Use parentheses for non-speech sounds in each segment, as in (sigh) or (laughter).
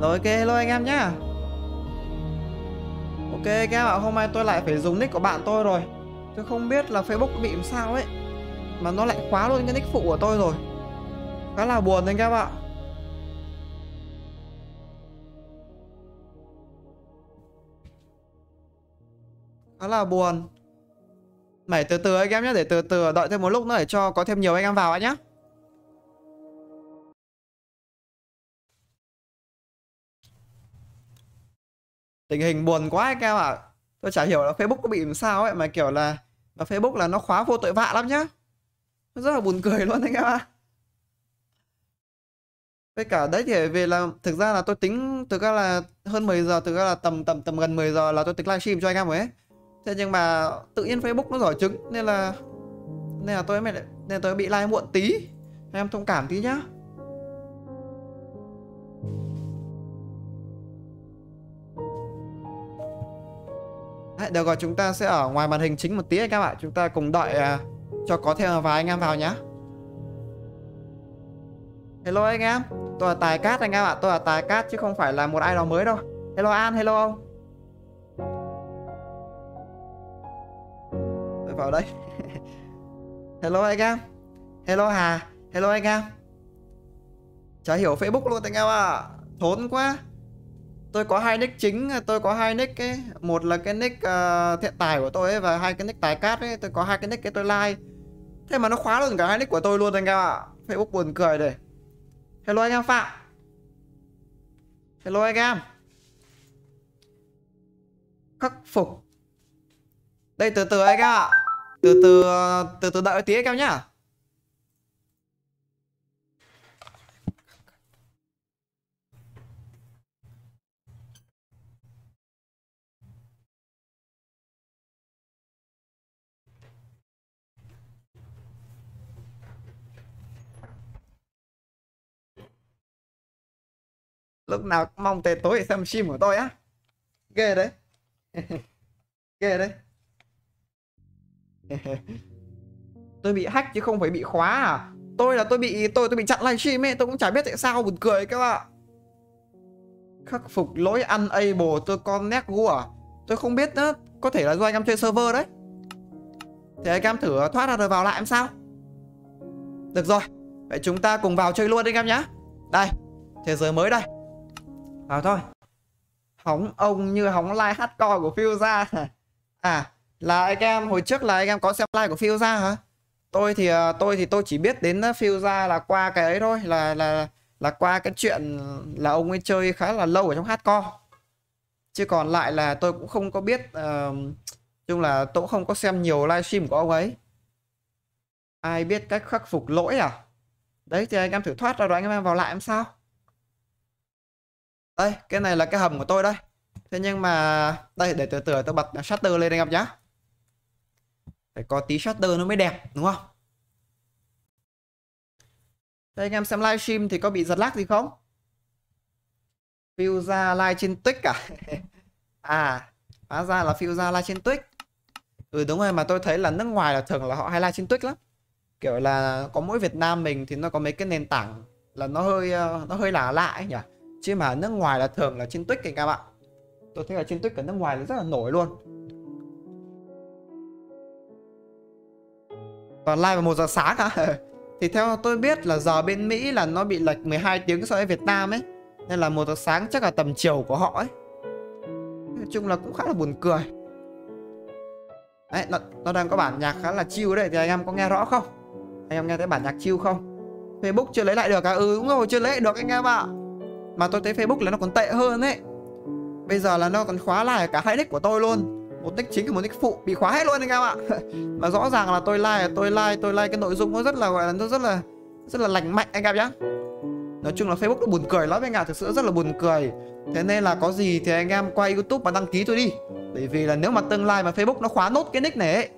Rồi ok hello anh em nhá Ok các em ạ hôm nay tôi lại phải dùng nick của bạn tôi rồi Tôi không biết là Facebook bị sao ấy Mà nó lại khóa luôn cái nick phụ của tôi rồi Khá là buồn anh các bạn. Khá là buồn Mày từ từ anh em nhé Để từ từ đợi thêm một lúc nữa để cho có thêm nhiều anh em vào anh nhé tình hình buồn quá anh em ạ tôi chả hiểu là facebook có bị làm sao ấy mà kiểu là mà facebook là nó khóa vô tội vạ lắm nhá nó rất là buồn cười luôn anh em ạ à. với cả đấy thì về là thực ra là tôi tính thực ra là hơn 10 giờ thực ra là tầm tầm tầm gần 10 giờ là tôi tính livestream cho anh em ấy thế nhưng mà tự nhiên facebook nó giỏi trứng nên là nên là tôi mới nên là tôi bị live muộn tí anh em thông cảm tí nhá Đấy, được rồi, chúng ta sẽ ở ngoài màn hình chính một tí các bạn. Chúng ta cùng đợi uh, cho có thêm vài anh em vào nhá. Hello anh em, tôi là Tài Cát anh em ạ, tôi là Tài Cát chứ không phải là một ai đó mới đâu. Hello An, hello ông. Tôi vào đây. (laughs) hello anh em. Hello Hà, hello anh em. Chả hiểu Facebook luôn anh em ạ. Thốn quá tôi có hai nick chính tôi có hai nick ấy một là cái nick uh, thiện tài của tôi ấy và hai cái nick tài cát ấy tôi có hai cái nick cái tôi like thế mà nó khóa luôn cả hai nick của tôi luôn anh em ạ facebook buồn cười đây hello anh em phạm hello anh em khắc phục đây từ từ anh em ạ từ từ ờ, từ từ đợi tí anh em nhá lúc nào cũng mong tới tối xem stream của tôi á ghê đấy (laughs) ghê đấy (laughs) tôi bị hack chứ không phải bị khóa à tôi là tôi bị tôi tôi bị chặn livestream ấy tôi cũng chả biết tại sao buồn cười các bạn khắc phục lỗi able tôi connect gu à tôi không biết nữa có thể là do anh em chơi server đấy thế anh em thử thoát ra rồi vào lại em sao được rồi vậy chúng ta cùng vào chơi luôn anh em nhá đây thế giới mới đây vào thôi hóng ông như hóng like co của phiêu ra à là anh em hồi trước là anh em có xem like của phiêu ra hả tôi thì à, tôi thì tôi chỉ biết đến à, phiêu ra là qua cái ấy thôi là là là qua cái chuyện là ông ấy chơi khá là lâu ở trong hát co chứ còn lại là tôi cũng không có biết uh, chung là tôi cũng không có xem nhiều livestream của ông ấy ai biết cách khắc phục lỗi à đấy thì anh em thử thoát ra rồi anh em vào lại em sao đây cái này là cái hầm của tôi đây Thế nhưng mà đây để từ từ tôi bật shutter lên anh em nhá. Phải có tí shutter nó mới đẹp đúng không? đây anh em xem livestream thì có bị giật lag gì không? View ra live trên Twitch cả. À? (laughs) à, hóa ra là view ra live trên Twitch. Ừ đúng rồi mà tôi thấy là nước ngoài là thường là họ hay live trên Twitch lắm. Kiểu là có mỗi Việt Nam mình thì nó có mấy cái nền tảng là nó hơi ờ, nó hơi lạ lạ ấy nhỉ chứ mà nước ngoài là thường là trên tuyết kìa các bạn tôi thấy là trên tuyết ở nước ngoài là rất là nổi luôn và live vào một giờ sáng cả (laughs) thì theo tôi biết là giờ bên Mỹ là nó bị lệch 12 tiếng so với Việt Nam ấy nên là một giờ sáng chắc là tầm chiều của họ ấy nói chung là cũng khá là buồn cười đấy nó, nó đang có bản nhạc khá là chill đấy thì anh em có nghe rõ không anh em nghe thấy bản nhạc chill không Facebook chưa lấy lại được à ừ đúng rồi chưa lấy được anh em ạ à. Mà tôi thấy Facebook là nó còn tệ hơn ấy Bây giờ là nó còn khóa lại cả hai nick của tôi luôn Một nick chính và một nick phụ bị khóa hết luôn anh em ạ (laughs) Mà rõ ràng là tôi like, tôi like, tôi like cái nội dung nó rất là gọi là nó rất là rất là lành mạnh anh em nhá Nói chung là Facebook nó buồn cười lắm anh ạ, à, thực sự rất là buồn cười Thế nên là có gì thì anh em quay Youtube và đăng ký tôi đi Bởi vì là nếu mà tương lai mà Facebook nó khóa nốt cái nick này ấy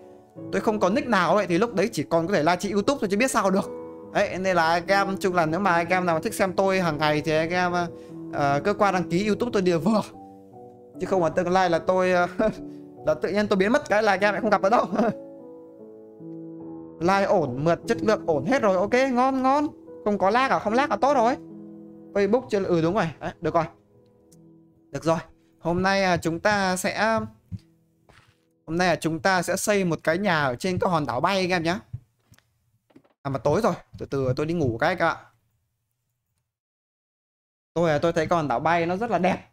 Tôi không có nick nào ấy thì lúc đấy chỉ còn có thể like chị Youtube thôi chứ biết sao được Đấy, nên là các em chung là nếu mà các em nào thích xem tôi hàng ngày thì các em uh, cơ quan đăng ký YouTube tôi đều vừa. Chứ không phải tương lai là tôi ờ, (laughs) là tự nhiên tôi biến mất cái là các em lại không gặp ở đâu. like (laughs) ổn, mượt, chất lượng ổn hết rồi. Ok, ngon ngon. Không có lag à, không lag là tốt rồi. Facebook chưa ừ đúng rồi. Đấy, được rồi. Được rồi. Hôm nay à, chúng ta sẽ hôm nay là chúng ta sẽ xây một cái nhà ở trên cái hòn đảo bay anh em nhé À mà tối rồi, từ từ tôi đi ngủ cái các ạ. Tôi à, tôi thấy con đảo bay nó rất là đẹp.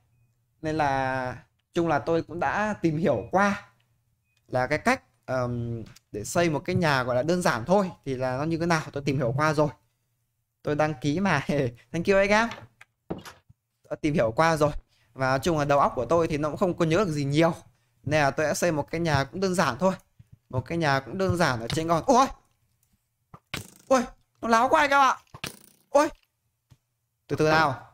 Nên là chung là tôi cũng đã tìm hiểu qua là cái cách um, để xây một cái nhà gọi là đơn giản thôi thì là nó như thế nào tôi tìm hiểu qua rồi. Tôi đăng ký mà. (laughs) Thank you anh em. tìm hiểu qua rồi. Và chung là đầu óc của tôi thì nó cũng không có nhớ được gì nhiều. Nên là tôi đã xây một cái nhà cũng đơn giản thôi. Một cái nhà cũng đơn giản ở trên con. Ôi Ôi Nó láo quá anh em ạ Ôi Từ từ nào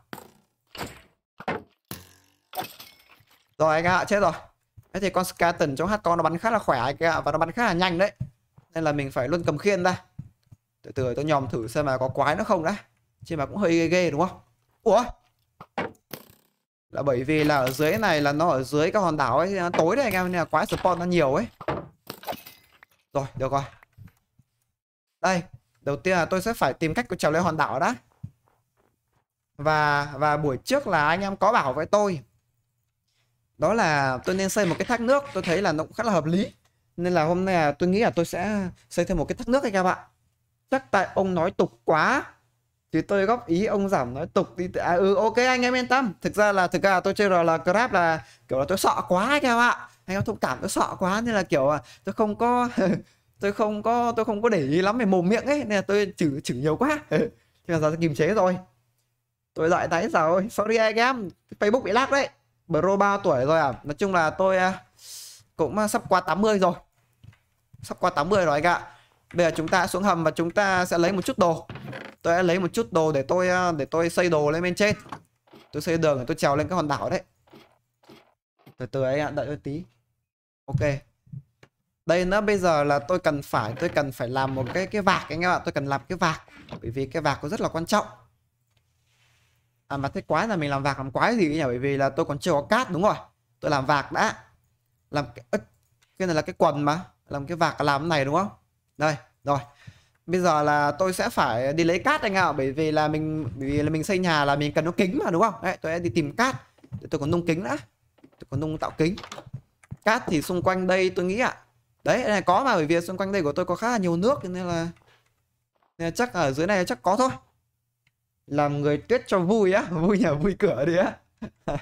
Rồi anh em ạ chết rồi Thế thì con skeleton trong hát con nó bắn khá là khỏe anh ạ Và nó bắn khá là nhanh đấy Nên là mình phải luôn cầm khiên ra Từ từ tôi nhòm thử xem mà có quái nó không đã Chứ mà cũng hơi ghê ghê đúng không Ủa Là bởi vì là ở dưới này là nó ở dưới các hòn đảo ấy Tối đấy anh em nên là quái spawn nó nhiều ấy Rồi được rồi Đây đầu tiên là tôi sẽ phải tìm cách trèo lên hòn đảo đó và và buổi trước là anh em có bảo với tôi đó là tôi nên xây một cái thác nước tôi thấy là nó cũng khá là hợp lý nên là hôm nay là tôi nghĩ là tôi sẽ xây thêm một cái thác nước anh em ạ chắc tại ông nói tục quá thì tôi góp ý ông giảm nói tục đi à, ừ ok anh em yên tâm thực ra là thực ra là tôi chơi là grab là kiểu là tôi sợ quá anh em ạ anh em thông cảm tôi sợ quá nên là kiểu tôi không có (laughs) tôi không có tôi không có để ý lắm về mồm miệng ấy nên là tôi chử chử nhiều quá (laughs) nhưng là giờ kìm chế rồi tôi dạy tại sao ơi sorry anh em facebook bị lag đấy bro ba tuổi rồi à nói chung là tôi à, cũng à, sắp qua 80 rồi sắp qua 80 rồi anh ạ bây giờ chúng ta xuống hầm và chúng ta sẽ lấy một chút đồ tôi sẽ lấy một chút đồ để tôi à, để tôi xây đồ lên bên trên tôi xây đường để tôi trèo lên cái hòn đảo đấy từ từ anh ạ đợi tôi tí ok đây nữa bây giờ là tôi cần phải tôi cần phải làm một cái cái vạc anh em ạ tôi cần làm cái vạc bởi vì cái vạc có rất là quan trọng à mà thế quái là mình làm vạc làm quái gì nhỉ bởi vì là tôi còn chưa có cát đúng rồi tôi làm vạc đã làm cái Ê, cái này là cái quần mà làm cái vạc làm cái này đúng không đây rồi bây giờ là tôi sẽ phải đi lấy cát anh ạ bởi vì là mình bởi vì là mình xây nhà là mình cần nó kính mà đúng không đấy tôi sẽ đi tìm cát tôi còn nung kính đã tôi còn nung tạo kính cát thì xung quanh đây tôi nghĩ ạ à, đấy này có mà bởi vì xung quanh đây của tôi có khá là nhiều nước nên là, nên là chắc ở dưới này chắc có thôi làm người tuyết cho vui á (laughs) vui nhà vui cửa đi á (laughs)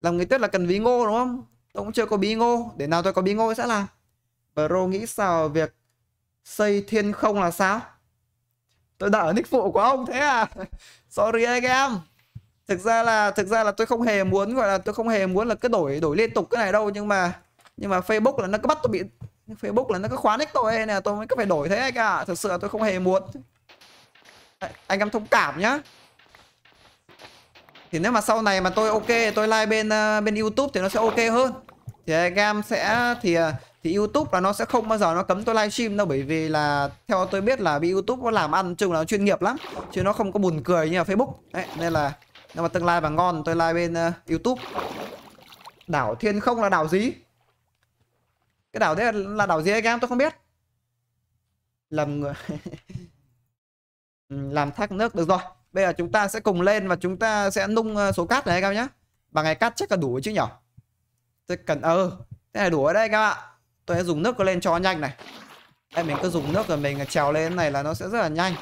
làm người tuyết là cần bí ngô đúng không tôi cũng chưa có bí ngô để nào tôi có bí ngô sẽ làm bro nghĩ sao việc xây thiên không là sao tôi đã ở nick phụ của ông thế à (laughs) sorry anh em thực ra là thực ra là tôi không hề muốn gọi là tôi không hề muốn là cứ đổi đổi liên tục cái này đâu nhưng mà nhưng mà facebook là nó cứ bắt tôi bị facebook là nó cứ khóa nick tôi nên là tôi mới cứ phải đổi thế anh cả thật sự là tôi không hề muốn anh em thông cảm nhá thì nếu mà sau này mà tôi ok tôi like bên ờ, bên youtube thì nó sẽ ok hơn thì anh em sẽ thì ờ, thì YouTube là nó sẽ không bao giờ nó cấm tôi livestream đâu bởi vì là theo tôi biết là bị YouTube có làm ăn chung là nó chuyên nghiệp lắm chứ nó không có buồn cười như là Facebook đấy nên là nhưng mà tương lai mà ngon tôi like bên uh, YouTube đảo thiên không là đảo gì cái đảo thế là đảo gì anh em tôi không biết làm người (laughs) làm thác nước được rồi bây giờ chúng ta sẽ cùng lên và chúng ta sẽ nung ờ, số cát này anh em nhé bằng ngày cát chắc là đủ chứ nhỉ tôi cần ơ ờ, ừ, thế này đủ ở đây các bạn tôi sẽ dùng nước lên cho nhanh này em mình cứ dùng nước rồi mình trèo lên này là nó sẽ rất là nhanh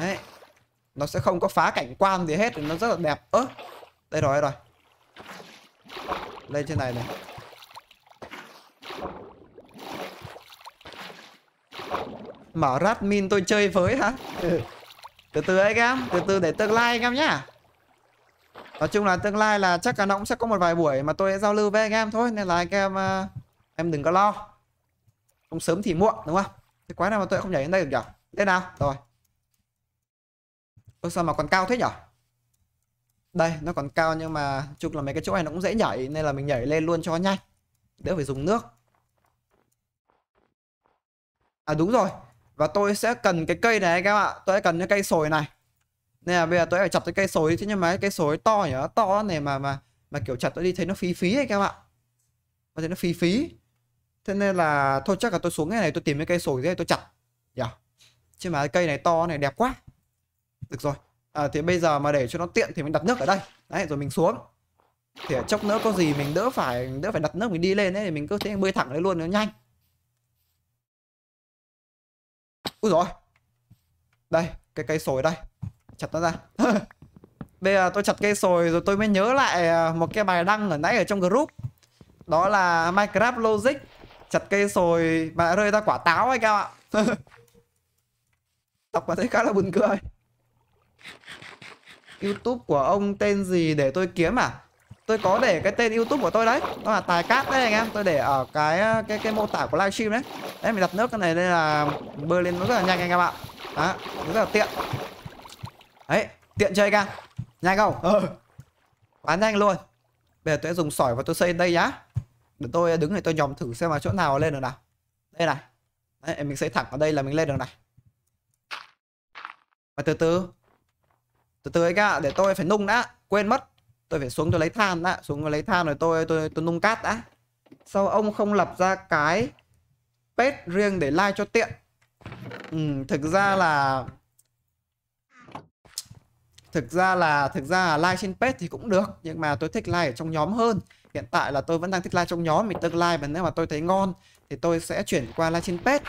đấy nó sẽ không có phá cảnh quan gì hết nó rất là đẹp ớ đây rồi đây rồi lên trên này này mở rát min tôi chơi với hả? (laughs) Từ từ ấy các em, từ từ để tương lai anh em nhá. Nói chung là tương lai là chắc là nó cũng sẽ có một vài buổi mà tôi sẽ giao lưu với anh em thôi nên là anh em à, em đừng có lo. Không sớm thì muộn đúng không? Thế quái nào mà tôi không nhảy đến đây được nhở Thế nào? Rồi. Ôi sao mà còn cao thế nhở đây nó còn cao nhưng mà chung là mấy cái chỗ này nó cũng dễ nhảy nên là mình nhảy lên luôn cho nhanh đỡ phải dùng nước à đúng rồi và tôi sẽ cần cái cây này các bạn tôi sẽ cần cái cây sồi này nên là bây giờ tôi phải chặt cái cây sồi chứ nhưng mà cái cây sồi to nhở to này mà mà mà kiểu chặt tôi đi thấy nó phí phí ấy các bạn mà thấy nó phí phí thế nên là thôi chắc là tôi xuống cái này tôi tìm cái cây sồi thế này tôi chặt yeah. chứ mà cây này to này đẹp quá được rồi à, thì bây giờ mà để cho nó tiện thì mình đặt nước ở đây đấy rồi mình xuống thì chốc nữa có gì mình đỡ phải đỡ phải đặt nước mình đi lên ấy thì mình cứ thế bơi thẳng lên luôn nó nhanh ui rồi đây cái cây sồi đây chặt nó ra (laughs) bây giờ tôi chặt cây sồi rồi tôi mới nhớ lại à, một cái bài đăng ở nãy ở trong group đó là minecraft logic chặt cây sồi mà rơi ra quả táo hay các ạ (laughs) đọc mà thấy khá là buồn cười YouTube của ông tên gì để tôi kiếm à? Tôi có để cái tên YouTube của tôi đấy. Nó là Tài Cát đấy anh em. Tôi để ở cái cái cái mô tả của livestream đấy. Đấy mình đặt nước cái này đây là bơi lên nó rất là nhanh anh em ạ. Đó, rất là tiện. Đấy, tiện chơi anh Nhanh không? Ừ. Ờ. Quá nhanh luôn. Bây giờ tôi sẽ dùng sỏi và tôi xây đây nhá. Để tôi đứng này tôi nhòm thử xem là chỗ nào lên được nào. Đây này. Đấy, mình xây thẳng vào đây là mình lên được này. Và từ từ từ từ anh ạ để tôi phải nung đã quên mất tôi phải xuống tôi lấy than đã xuống tôi lấy than rồi tôi tôi tôi nung cát đã sau ông không lập ra cái pet riêng để like cho tiện ừ, thực ra là thực ra là thực ra là like trên pet thì cũng được nhưng mà tôi thích like ở trong nhóm hơn hiện tại là tôi vẫn đang thích like trong nhóm mình tương like và nếu mà tôi thấy ngon thì tôi sẽ chuyển qua like trên pet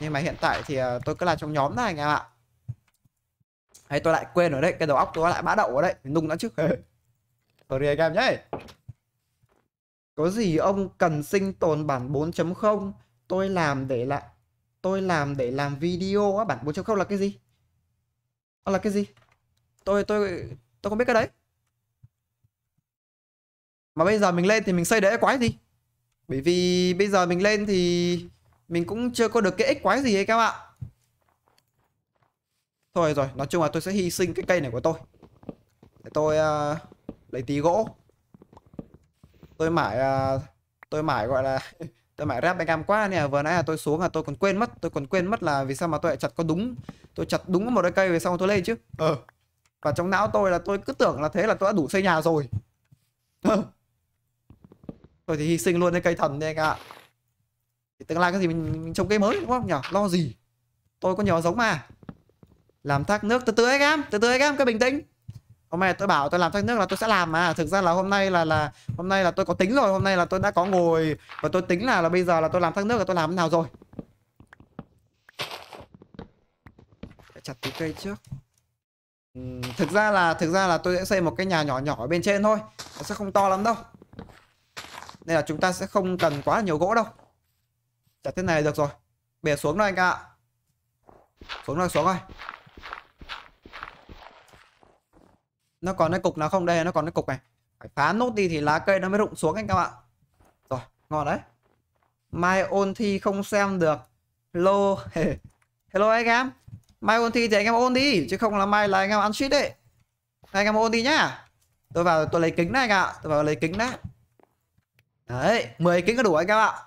nhưng mà hiện tại thì ờ, tôi cứ là trong nhóm này anh em ạ hay tôi lại quên rồi đấy, cái đầu óc tôi lại bã đậu rồi đấy, nung đã chứ. Sorry anh em nhé. Có gì ông cần sinh tồn bản 4.0, tôi làm để lại tôi làm để làm video á, bản 4.0 là cái gì? À, là cái gì? Tôi tôi tôi không biết cái đấy. Mà bây giờ mình lên thì mình xây đế quái gì? Bởi vì bây giờ mình lên thì mình cũng chưa có được cái ích quái gì ấy các bạn Thôi rồi, nói chung là tôi sẽ hy sinh cái cây này của tôi Để tôi uh, lấy tí gỗ Tôi mải, uh, tôi mải gọi là (laughs) tôi mải rap cam quá nè vừa nãy là tôi xuống là tôi còn quên mất tôi còn quên mất là vì sao mà tôi lại chặt có đúng tôi chặt đúng một cái cây về sau tôi lên chứ ờ và trong não tôi là tôi cứ tưởng là thế là tôi đã đủ xây nhà rồi (laughs) ờ. thôi thì hy sinh luôn cái cây thần đây anh ạ thì tương lai cái gì mình, mình trồng cây mới đúng không nhỉ lo gì tôi có nhiều giống mà làm thác nước từ từ anh em, từ từ anh em, cứ bình tĩnh. Hôm nay tôi bảo tôi làm thác nước là tôi sẽ làm mà. Thực ra là hôm nay là là hôm nay là tôi có tính rồi, hôm nay là tôi đã có ngồi và tôi tính là là bây giờ là tôi làm thác nước là tôi làm thế nào rồi. Chặt cái cây trước. Ừ, thực ra là thực ra là tôi sẽ xây một cái nhà nhỏ nhỏ ở bên trên thôi. Nó sẽ không to lắm đâu. Nên là chúng ta sẽ không cần quá là nhiều gỗ đâu. Chặt thế này được rồi. Bẻ xuống rồi anh ạ. Xuống rồi, xuống rồi. nó còn cái cục nào không đây nó còn cái cục này phải phá nốt đi thì lá cây nó mới rụng xuống anh các bạn rồi ngon đấy mai ôn thi không xem được hello (laughs) hello anh em mai ôn thi thì anh em ôn đi chứ không là mai là anh em ăn shit đấy anh em ôn đi nhá tôi vào tôi lấy kính này anh ạ tôi vào lấy kính đấy đấy 10 kính là đủ anh các bạn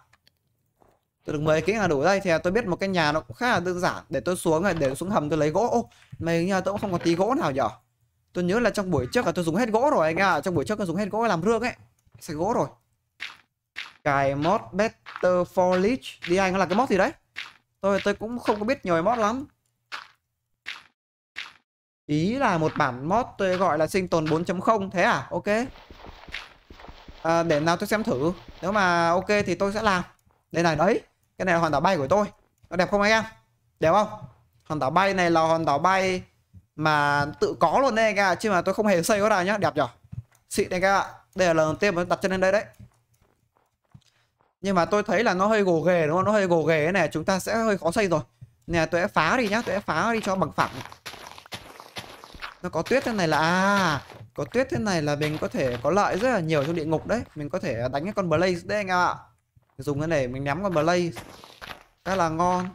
tôi được 10 kính là đủ đây thì tôi biết một cái nhà nó cũng khá là đơn giản để tôi xuống rồi để xuống hầm tôi lấy gỗ Ô, mày nhà tôi cũng không có tí gỗ nào nhở Tôi nhớ là trong buổi trước là tôi dùng hết gỗ rồi anh ạ. À. Trong buổi trước tôi dùng hết gỗ làm rương ấy. Sẽ gỗ rồi. Cài mod Better for Leech đi anh nó là cái mod gì đấy? Tôi tôi cũng không có biết nhồi mod lắm. Ý là một bản mod tôi gọi là sinh tồn 4.0 thế à? Ok. À, để nào tôi xem thử. Nếu mà ok thì tôi sẽ làm. Đây này đấy. Cái này là hòn đảo bay của tôi. Nó đẹp không anh em? Đẹp không? Hòn đảo bay này là hòn đảo bay mà tự có luôn đây anh ạ chứ mà tôi không hề xây có nào nhá đẹp nhở xịn anh ạ đây là lần đầu tiên mà đặt chân lên đây đấy nhưng mà tôi thấy là nó hơi gồ ghề đúng không nó hơi gồ ghề này chúng ta sẽ hơi khó xây rồi nè tôi sẽ phá đi nhá tôi sẽ phá đi cho bằng phẳng nó có tuyết thế này là à có tuyết thế này là mình có thể có lợi rất là nhiều trong địa ngục đấy mình có thể đánh cái con blaze đấy anh ạ dùng cái này mình ném con blaze cái là ngon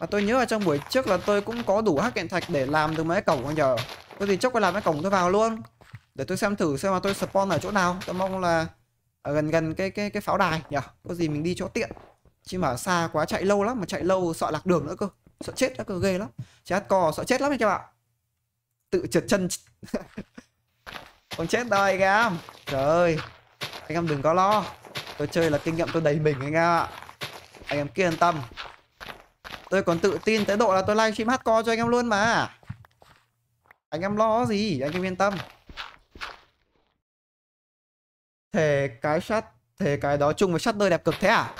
và tôi nhớ là trong buổi trước là tôi cũng có đủ hắc kiện thạch để làm được mấy cổng không nhờ Tôi thì chốc tôi làm mấy cổng tôi vào luôn Để tôi xem thử xem mà tôi spawn ở chỗ nào Tôi mong là ở gần gần cái cái cái pháo đài nhỉ Có gì mình đi chỗ tiện Chứ mà xa quá chạy lâu lắm mà chạy lâu sợ lạc đường nữa cơ Sợ chết nữa cơ ghê lắm Chứ co sợ chết lắm anh em bạn Tự trượt chân Không (laughs) chết đâu anh em Trời ơi Anh em đừng có lo Tôi chơi là kinh nghiệm tôi đầy mình anh em ạ Anh em yên tâm Tôi còn tự tin tới độ là tôi livestream hardcore cho anh em luôn mà Anh em lo gì anh em yên tâm Thề cái sắt Thề cái đó chung với sắt đôi đẹp cực thế à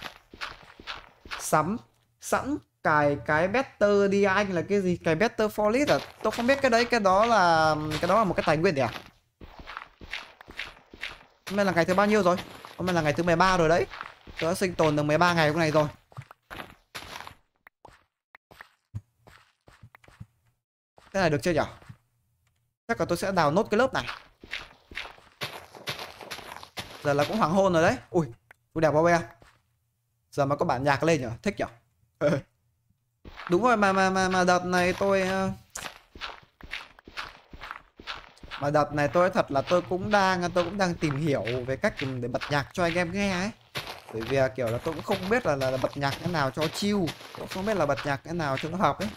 Sắm Sẵn cài cái better đi anh là cái gì cái better for list à tôi không biết cái đấy cái đó là cái đó là một cái tài nguyên gì à hôm nay là ngày thứ bao nhiêu rồi hôm nay là ngày thứ 13 rồi đấy tôi đã sinh tồn được 13 ngày hôm nay rồi Cái này được chưa nhỉ? Chắc là tôi sẽ đào nốt cái lớp này Giờ là cũng hoàng hôn rồi đấy Ui, ui đẹp quá be Giờ mà có bản nhạc lên nhỉ? Thích nhỉ? (laughs) Đúng rồi mà mà mà mà đợt này tôi ờ, mà đợt này tôi thật là tôi cũng đang tôi cũng đang tìm hiểu về cách để bật nhạc cho anh em nghe ấy bởi vì kiểu là tôi cũng không biết là, là, là bật nhạc thế nào cho chill cũng không biết là bật nhạc thế nào cho nó hợp ấy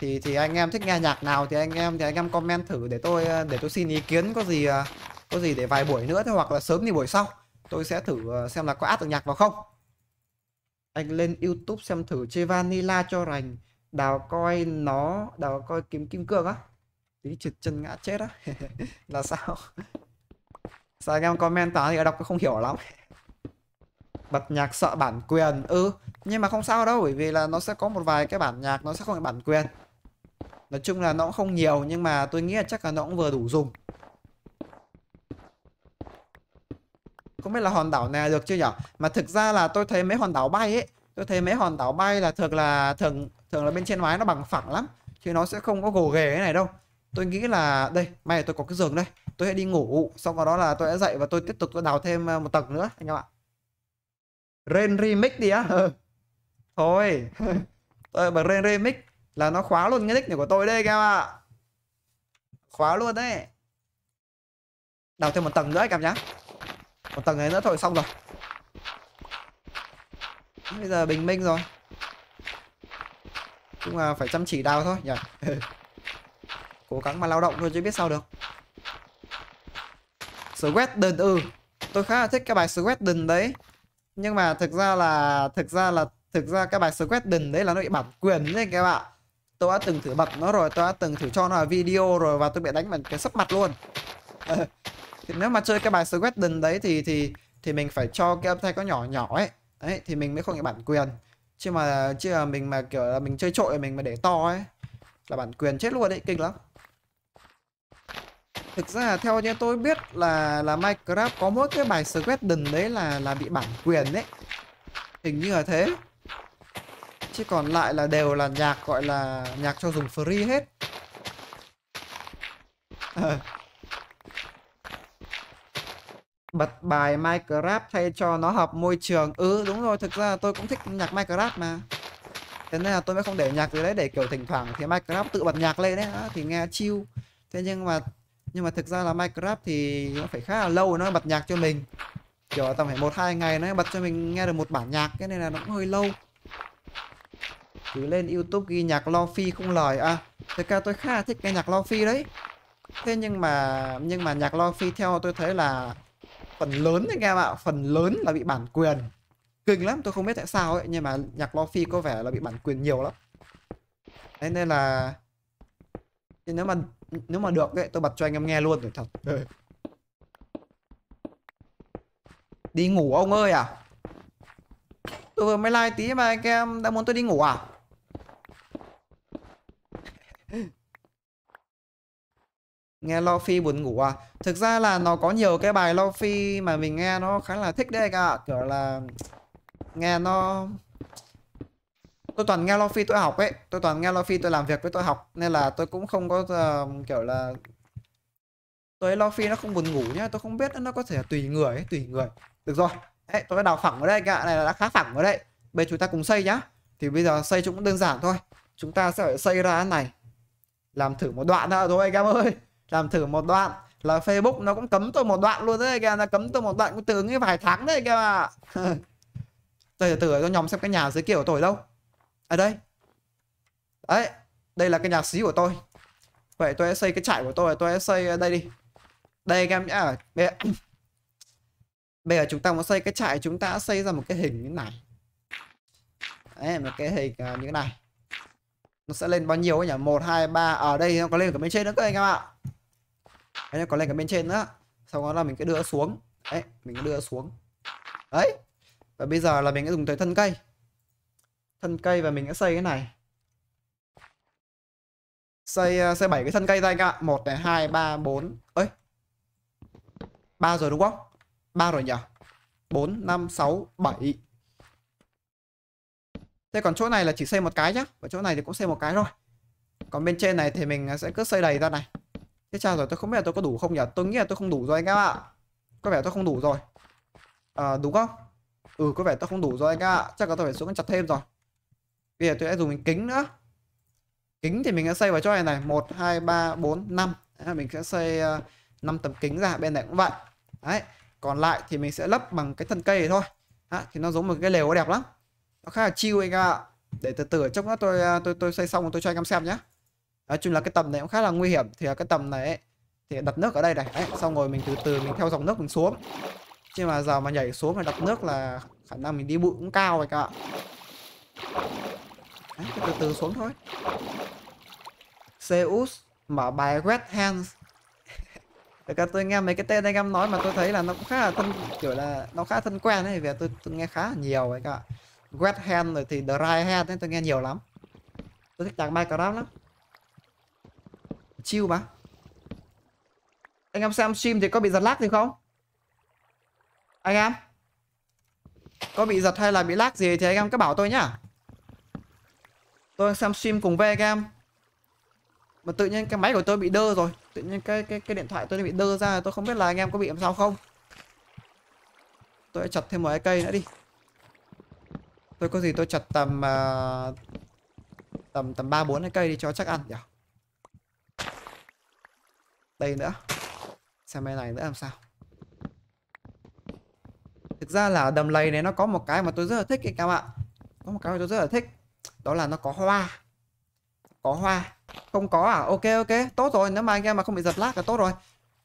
thì thì anh em thích nghe nhạc nào thì anh em thì anh em comment thử để tôi để tôi xin ý kiến có gì à, có gì để vài buổi nữa thôi hoặc là sớm thì buổi sau tôi sẽ thử à, xem là có át được nhạc vào không anh lên YouTube xem thử chơi vanilla cho rành đào coi nó đào coi kiếm kim cương á tí trượt chân ngã chết á (laughs) là sao sao anh em comment tao thì đọc không hiểu lắm bật nhạc sợ bản quyền ừ nhưng mà không sao đâu bởi vì là nó sẽ có một vài cái bản nhạc nó sẽ không phải bản quyền Nói chung là nó cũng không nhiều nhưng mà tôi nghĩ là chắc là nó cũng vừa đủ dùng. Không biết là hòn đảo này được chưa nhở? Mà thực ra là tôi thấy mấy hòn đảo bay ấy, tôi thấy mấy hòn đảo bay là thường là thường thường là bên trên mái nó bằng phẳng lắm, chứ nó sẽ không có gồ ghề cái này đâu. Tôi nghĩ là đây, may là tôi có cái giường đây. Tôi sẽ đi ngủ, xong rồi đó là tôi sẽ dậy và tôi tiếp tục tôi đào thêm ờ, một tầng nữa anh em ạ. Ren remix đi á. (laughs) Thôi. (laughs) Tôi bằng Ren remix là nó khóa luôn cái nick này của tôi đây các em ạ khóa luôn đấy đào thêm một tầng nữa các em nhá một tầng này nữa thôi xong rồi bây giờ bình minh rồi cũng là phải chăm chỉ đào thôi nhỉ (laughs) cố gắng mà lao động thôi chứ biết sao được Sweden ừ tôi khá là thích cái bài Sweden đấy nhưng mà thực ra là thực ra là thực ra cái bài Sweden đấy là nó bị bản quyền đấy các bạn tôi đã từng thử bật nó rồi tôi đã từng thử cho nó vào video rồi và tôi bị đánh bằng cái sấp mặt luôn ờ, thì nếu mà chơi cái bài Squadron đấy thì thì thì mình phải cho cái âm thanh có nhỏ nhỏ ấy đấy thì mình mới không bị bản quyền chứ mà chứ mà mình mà kiểu là mình chơi trội mình mà để to ấy là bản quyền chết luôn đấy kinh lắm thực ra theo như tôi biết là là Minecraft có mỗi cái bài Squadron đấy là là bị bản quyền đấy hình như là thế chứ còn lại là đều là nhạc gọi là nhạc cho dùng free hết ờ. bật bài Minecraft thay cho nó hợp môi trường ừ đúng rồi thực ra tôi cũng thích nhạc Minecraft mà thế nên là tôi mới không để nhạc dưới đấy để kiểu thỉnh thoảng thì Minecraft tự bật nhạc lên đấy thì nghe chill thế nhưng mà nhưng mà thực ra là Minecraft thì nó phải khá là lâu nó bật nhạc cho mình kiểu tầm phải một hai ngày nó bật cho mình nghe được một bản nhạc cái này là nó cũng hơi lâu cứ lên youtube ghi nhạc lo phi không lời à thực ra tôi khá thích nghe nhạc lo phi đấy thế nhưng mà nhưng mà nhạc lo phi theo tôi thấy là phần lớn đấy các bạn ạ phần lớn là bị bản quyền kinh lắm tôi không biết tại sao ấy nhưng mà nhạc lo phi có vẻ là bị bản quyền nhiều lắm thế nên là thì nếu mà nếu mà được ấy tôi bật cho anh em nghe luôn rồi thật đi ngủ ông ơi à tôi vừa mới like tí mà anh em đã muốn tôi đi ngủ à Nghe lo Luffy buồn ngủ à Thực ra là nó có nhiều cái bài lo Luffy mà mình nghe nó khá là thích đấy cả Kiểu là nghe nó Tôi toàn nghe lo Luffy tôi học ấy Tôi toàn nghe lo Luffy tôi làm việc với tôi học Nên là tôi cũng không có uh, kiểu là Tôi lo Luffy nó không buồn ngủ nhá Tôi không biết nó có thể tùy người ấy, tùy người Được rồi Đấy, tôi đào phẳng ở đây cả này đã khá phẳng ở đây Bây chúng ta cùng xây nhá Thì bây giờ xây cũng đơn giản thôi Chúng ta sẽ phải xây ra này Làm thử một đoạn nữa thôi anh em ơi làm thử một đoạn là Facebook nó cũng cấm tôi một đoạn luôn đấy kìa nó cấm tôi một đoạn cũng từ cái vài tháng đấy kìa mà (laughs) tôi từ tôi nhòm xem cái nhà dưới kia của tôi đâu ở à đây đấy đây là cái nhà xí của tôi vậy tôi sẽ xây cái trại của tôi tôi sẽ xây đây đi đây các em nhá bây, giờ... (coughs) bây giờ chúng ta muốn xây cái trại chúng ta xây ra một cái hình như này đấy một cái hình à, như thế này nó sẽ lên bao nhiêu nhỉ một hai ba ở đây nó có lên cả bên trên nữa các anh em ạ đấy là có lệnh ở bên trên nữa sau đó là mình cứ đưa xuống đấy mình đưa xuống đấy và bây giờ là mình sẽ dùng tới thân cây thân cây và mình sẽ xây cái này xây ờ, xây bảy cái thân cây ra anh ạ một này hai ba bốn ấy ba rồi đúng không ba rồi nhỉ bốn năm sáu bảy thế còn chỗ này là chỉ xây một cái nhá và chỗ này thì cũng xây một cái thôi, còn bên trên này thì mình sẽ cứ xây đầy ra này Thế sao rồi tôi không biết là tôi có đủ không nhỉ Tôi nghĩ là tôi không đủ rồi anh em ạ Có vẻ tôi không đủ rồi à, Đúng không Ừ có vẻ tôi không đủ rồi anh em ạ Chắc là tôi phải xuống chặt thêm rồi Bây giờ tôi sẽ dùng mình kính nữa Kính thì mình sẽ xây vào chỗ này này 1, 2, 3, 4, 5 Đấy, Mình sẽ xây uh, à, 5 tấm kính ra Bên này cũng vậy Đấy còn lại thì mình sẽ lấp bằng cái thân cây này thôi à, thì nó giống một cái lều đẹp lắm nó khá là chill anh ạ à. để từ từ ở trong đó tôi à, tôi tôi xây xong tôi cho anh em xem nhé nói chung là cái tầm này cũng khá là nguy hiểm thì cái tầm này ấy, thì đặt nước ở đây này đấy, xong rồi mình từ từ mình theo dòng nước mình xuống chứ mà giờ mà nhảy xuống mà đặt nước là khả năng mình đi bụi cũng cao vậy cả đấy, từ từ xuống thôi Zeus mở bài Red Hands các (laughs) ra tôi nghe mấy cái tên anh em nói mà tôi thấy là nó cũng khá là thân kiểu là nó khá thân quen ấy về tôi, tôi nghe khá là nhiều ấy cả Red Hand rồi thì Dry Hand ấy tôi nghe nhiều lắm tôi thích tặng Minecraft lắm Chill mà Anh em xem stream thì có bị giật lag gì không? Anh em Có bị giật hay là bị lag gì thì anh em cứ bảo tôi nhá Tôi xem stream cùng với anh em Mà tự nhiên cái máy của tôi bị đơ rồi Tự nhiên cái cái, cái điện thoại tôi bị đơ ra Tôi không biết là anh em có bị làm sao không Tôi chặt thêm một cái cây nữa đi Tôi có gì tôi chặt tầm uh, Tầm tầm ba bốn cái cây đi cho chắc ăn nhỉ đây nữa xe máy này nữa làm sao thực ra là đầm lầy này nó có một cái mà tôi rất là thích các bạn có một cái mà tôi rất là thích đó là nó có hoa có hoa không có à ok ok tốt rồi nếu mà anh em mà không bị giật lát là tốt rồi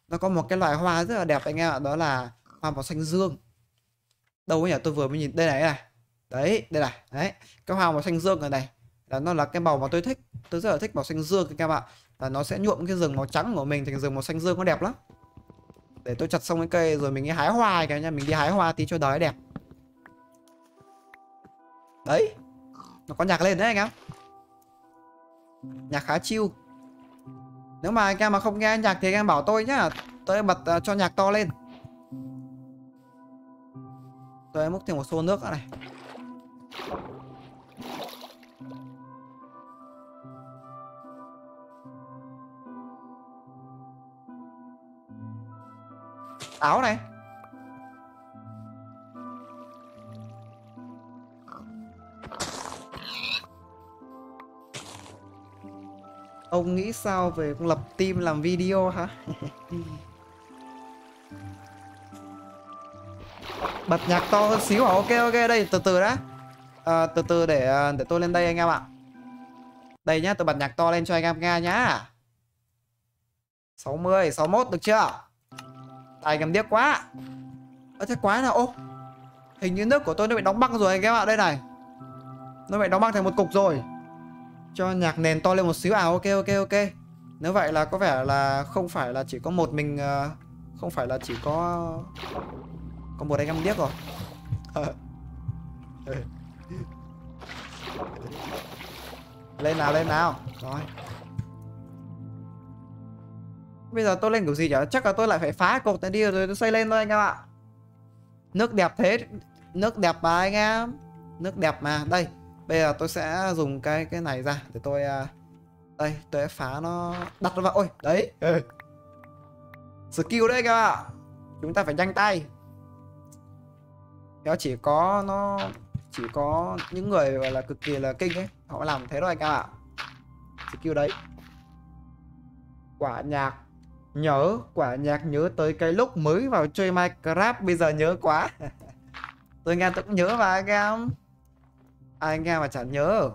nó có một cái loại hoa rất là đẹp anh em ạ đó là hoa màu xanh dương đâu nhỉ tôi vừa mới nhìn đây này này đấy đây này đấy cái hoa màu xanh dương ở này là nó là cái màu mà tôi thích tôi rất là thích màu xanh dương các em ạ là nó sẽ nhuộm cái rừng màu trắng của mình thành rừng màu xanh dương nó đẹp lắm để tôi chặt xong cái cây rồi mình đi hái hoa cái nha mình đi hái hoa tí cho đói đẹp đấy nó có nhạc lên đấy anh em nhạc khá chiêu nếu mà anh em mà không nghe nhạc thì anh em bảo tôi nhá tôi bật uh, cho nhạc to lên tôi múc thêm một xô nước nữa này áo này Ông nghĩ sao về lập team làm video hả? (laughs) Bật nhạc to hơn xíu hả? Ok ok đây từ từ đã à, Từ từ để à, để tôi lên đây anh em ạ Đây nhá tôi bật nhạc to lên cho anh em nghe nhá 60, 61 được chưa? Tài cầm tiếc quá Ơ thế quái nào ô Hình như nước của tôi nó bị đóng băng rồi anh em ạ Đây này Nó bị đóng băng thành một cục rồi Cho nhạc nền to lên một xíu à ok ok ok Nếu vậy là có vẻ là không phải là chỉ có một mình ờ, Không phải là chỉ có Có một anh em điếc rồi ờ. Lên nào lên nào Rồi Bây giờ tôi lên kiểu gì nhỉ? Chắc là tôi lại phải phá cột này đi rồi tôi xây lên thôi anh em ạ. Nước đẹp thế, nước đẹp mà anh em. Nước đẹp mà. Đây, bây giờ tôi sẽ dùng cái cái này ra để tôi à, đây, tôi sẽ phá nó đặt nó vào. Ôi, đấy. Ừ. Skill đấy anh em ạ. Chúng ta phải nhanh tay. Nó chỉ có nó chỉ có những người gọi là cực kỳ là kinh ấy, họ làm thế thôi anh em ạ. Skill đấy. Quả nhạc Nhớ, quả nhạc nhớ tới cái lúc mới vào chơi Minecraft bây giờ nhớ quá. (laughs) tôi nghe tôi cũng nhớ mà anh em. Ai nghe mà chẳng nhớ.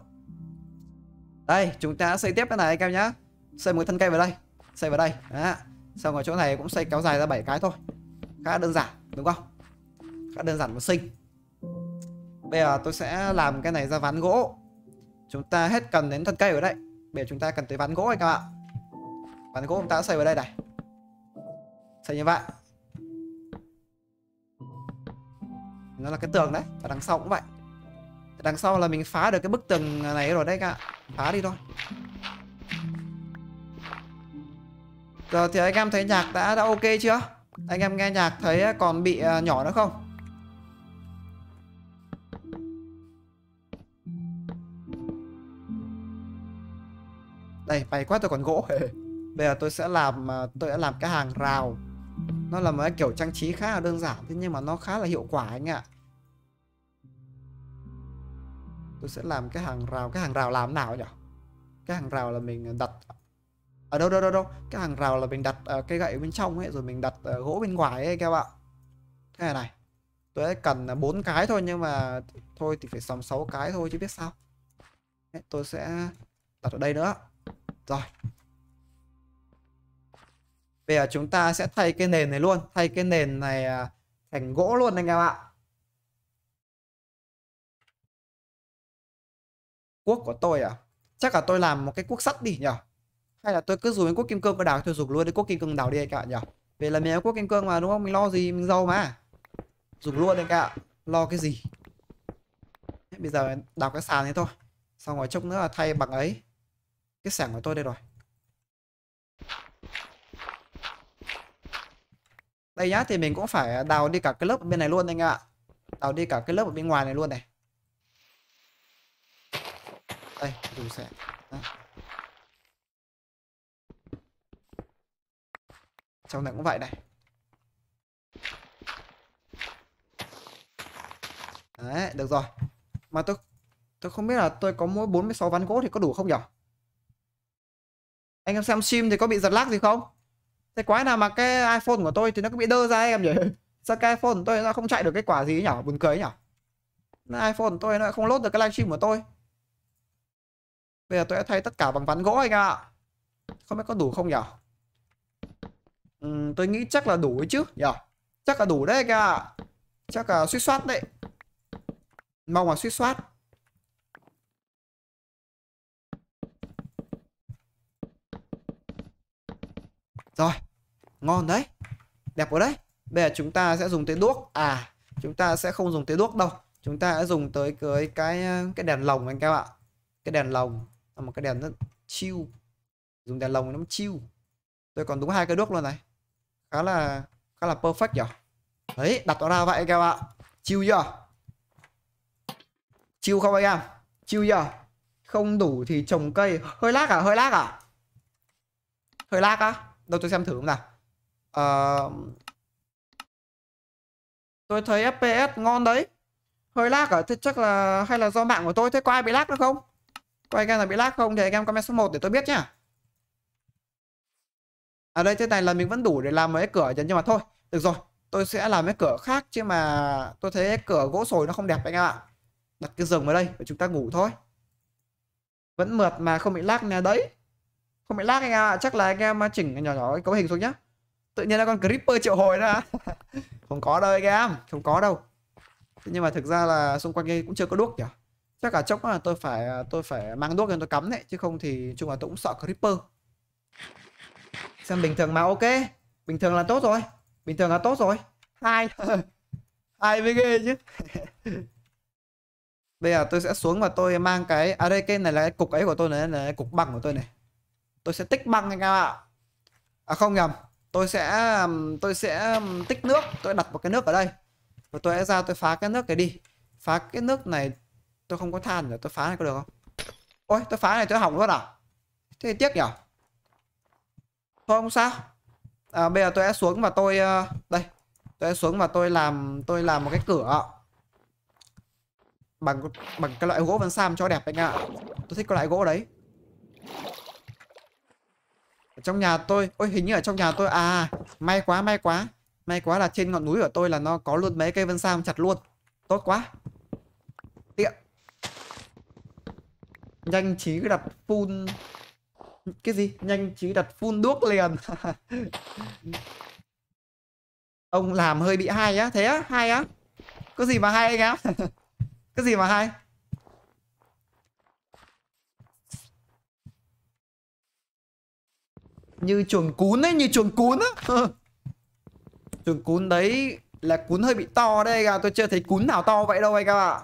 Đây, chúng ta xây tiếp cái này anh em nhá. Xây một thân cây vào đây. Xây vào đây. Đó. Xong rồi chỗ này cũng xây kéo dài ra 7 cái thôi. Khá đơn giản, đúng không? Khá đơn giản và xinh. Bây giờ tôi sẽ làm cái này ra ván gỗ. Chúng ta hết cần đến thân cây ở đây. Bây giờ chúng ta cần tới ván gỗ anh các bạn bản gỗ chúng ta đã xây vào đây này xây như vậy nó là cái tường đấy và đằng sau cũng vậy đằng sau là mình phá được cái bức tường này rồi đấy cả phá đi thôi Giờ thì anh em thấy nhạc đã đã ok chưa? Anh em nghe nhạc thấy còn bị à, nhỏ nữa không? Đây, mày quá tôi còn gỗ (laughs) bây giờ tôi sẽ làm à, tôi đã làm cái hàng rào nó là một cái kiểu trang trí khá là đơn giản thế nhưng mà nó khá là hiệu quả anh ạ tôi sẽ làm cái hàng rào cái hàng rào làm nào nhỉ cái hàng rào là mình đặt ở à, đâu đâu đâu đâu cái hàng rào là mình đặt uh, cây gậy bên trong ấy rồi mình đặt gỗ bên ngoài ấy các bạn thế này này tôi cần bốn cái thôi nhưng mà thôi thì phải sắm 6 cái thôi chứ biết sao tôi sẽ đặt ở đây nữa rồi Bây giờ chúng ta sẽ thay cái nền này luôn Thay cái nền này à, thành gỗ luôn anh em ạ Cuốc của tôi à Chắc là tôi làm một cái cuốc sắt đi nhỉ Hay là tôi cứ dùng cái cuốc kim cương cơ đào Tôi dùng luôn cái cuốc kim cương đào đi anh ạ nhỉ về là mình có cuốc kim cương mà đúng không Mình lo gì mình giàu mà Dùng luôn anh ạ Lo cái gì Bây giờ đào cái sàn này thôi Xong rồi chốc nữa là thay bằng ấy Cái sảng của tôi đây rồi đây nhá thì mình cũng phải đào đi cả cái lớp ở bên này luôn anh ạ đào đi cả cái lớp ở bên ngoài này luôn này đây đủ sẽ trong này cũng vậy này đấy được rồi mà tôi tôi không biết là tôi có mỗi 46 ván gỗ thì có đủ không nhỉ anh em xem sim thì có bị giật lag gì không thế quái nào mà cái iphone của tôi thì nó cứ bị đơ ra ấy em nhỉ (laughs) sao cái iphone của tôi nó không chạy được cái quả gì nhở buồn cười nhở iphone của tôi nó không lốt được cái livestream của tôi bây giờ tôi đã thay tất cả bằng ván gỗ anh ạ à. không biết có đủ không nhở ừ, tôi nghĩ chắc là đủ ấy chứ nhở chắc là đủ đấy anh ạ à. chắc là suýt soát đấy mong là suýt soát Rồi, ngon đấy. Đẹp quá đấy. Bây giờ chúng ta sẽ dùng tới đuốc. À, chúng ta sẽ không dùng tới đuốc đâu. Chúng ta sẽ dùng tới cái cái cái đèn lồng anh các bạn. Cái đèn lồng là một cái đèn rất chiêu. Dùng đèn lồng nó chiêu. Tôi còn đúng hai cái đuốc luôn này. Khá là khá là perfect nhỉ. Đấy, đặt nó ra vậy các bạn. Chiêu chưa? Chiêu không anh em? Chiêu chưa? Không đủ thì trồng cây. Hơi lag à? Hơi lag à? Hơi lag á? À? đâu tôi xem thử không nào uh, tôi thấy fps ngon đấy hơi lag ở à? thế chắc là hay là do mạng của tôi thế có ai bị lag nữa không có ai em là bị lag không thì anh em comment số 1 để tôi biết nhá ở à đây thế này là mình vẫn đủ để làm mấy cửa nhưng mà thôi được rồi tôi sẽ làm mấy cửa khác chứ mà tôi thấy cửa gỗ sồi nó không đẹp anh em ạ đặt cái giường vào đây và chúng ta ngủ thôi vẫn mượt mà không bị lag nè đấy không bị lag anh ạ à. chắc là anh em chỉnh nhỏ nhỏ cái cấu hình xuống nhá tự nhiên là con creeper triệu hồi ra (laughs) không có đâu anh em không có đâu nhưng mà thực ra là xung quanh đây cũng chưa có đuốc nhỉ chắc cả chốc là tôi phải à, tôi phải mang đuốc lên tôi cắm đấy chứ không thì chung là tôi cũng sợ creeper xem bình thường mà ok bình thường là tốt rồi bình thường là tốt rồi hai (laughs) hai mới ghê chứ (laughs) bây giờ tôi sẽ xuống và tôi mang cái à đây cái này là cái cục ấy của tôi này là cái cục bằng của tôi này tôi sẽ tích băng anh em ạ à không nhầm tôi sẽ tôi sẽ tích nước tôi đặt một cái nước ở đây và tôi sẽ ra tôi phá cái nước này đi phá cái nước này tôi không có than rồi tôi phá này có được không ôi tôi phá này tôi hỏng luôn à thế thì tiếc nhỉ thôi không sao à, bây giờ tôi sẽ xuống và tôi ờ, đây tôi sẽ xuống và tôi làm tôi làm một cái cửa bằng bằng cái loại gỗ vẫn sam cho đẹp anh ạ tôi thích cái loại gỗ đấy trong nhà tôi ôi hình như ở trong nhà tôi à may quá may quá may quá là trên ngọn núi của tôi là nó có luôn mấy cây vân sao chặt luôn tốt quá tiện nhanh trí đặt phun cái gì nhanh trí đặt phun đuốc liền (laughs) ông làm hơi bị hay á thế á hay á có gì mà hay anh em (laughs) có gì mà hay Như chuồng cún ấy, như chuồng cún á (laughs) chuồng cún đấy là cún hơi bị to đây anh Tôi chưa thấy cún nào to vậy đâu anh các ạ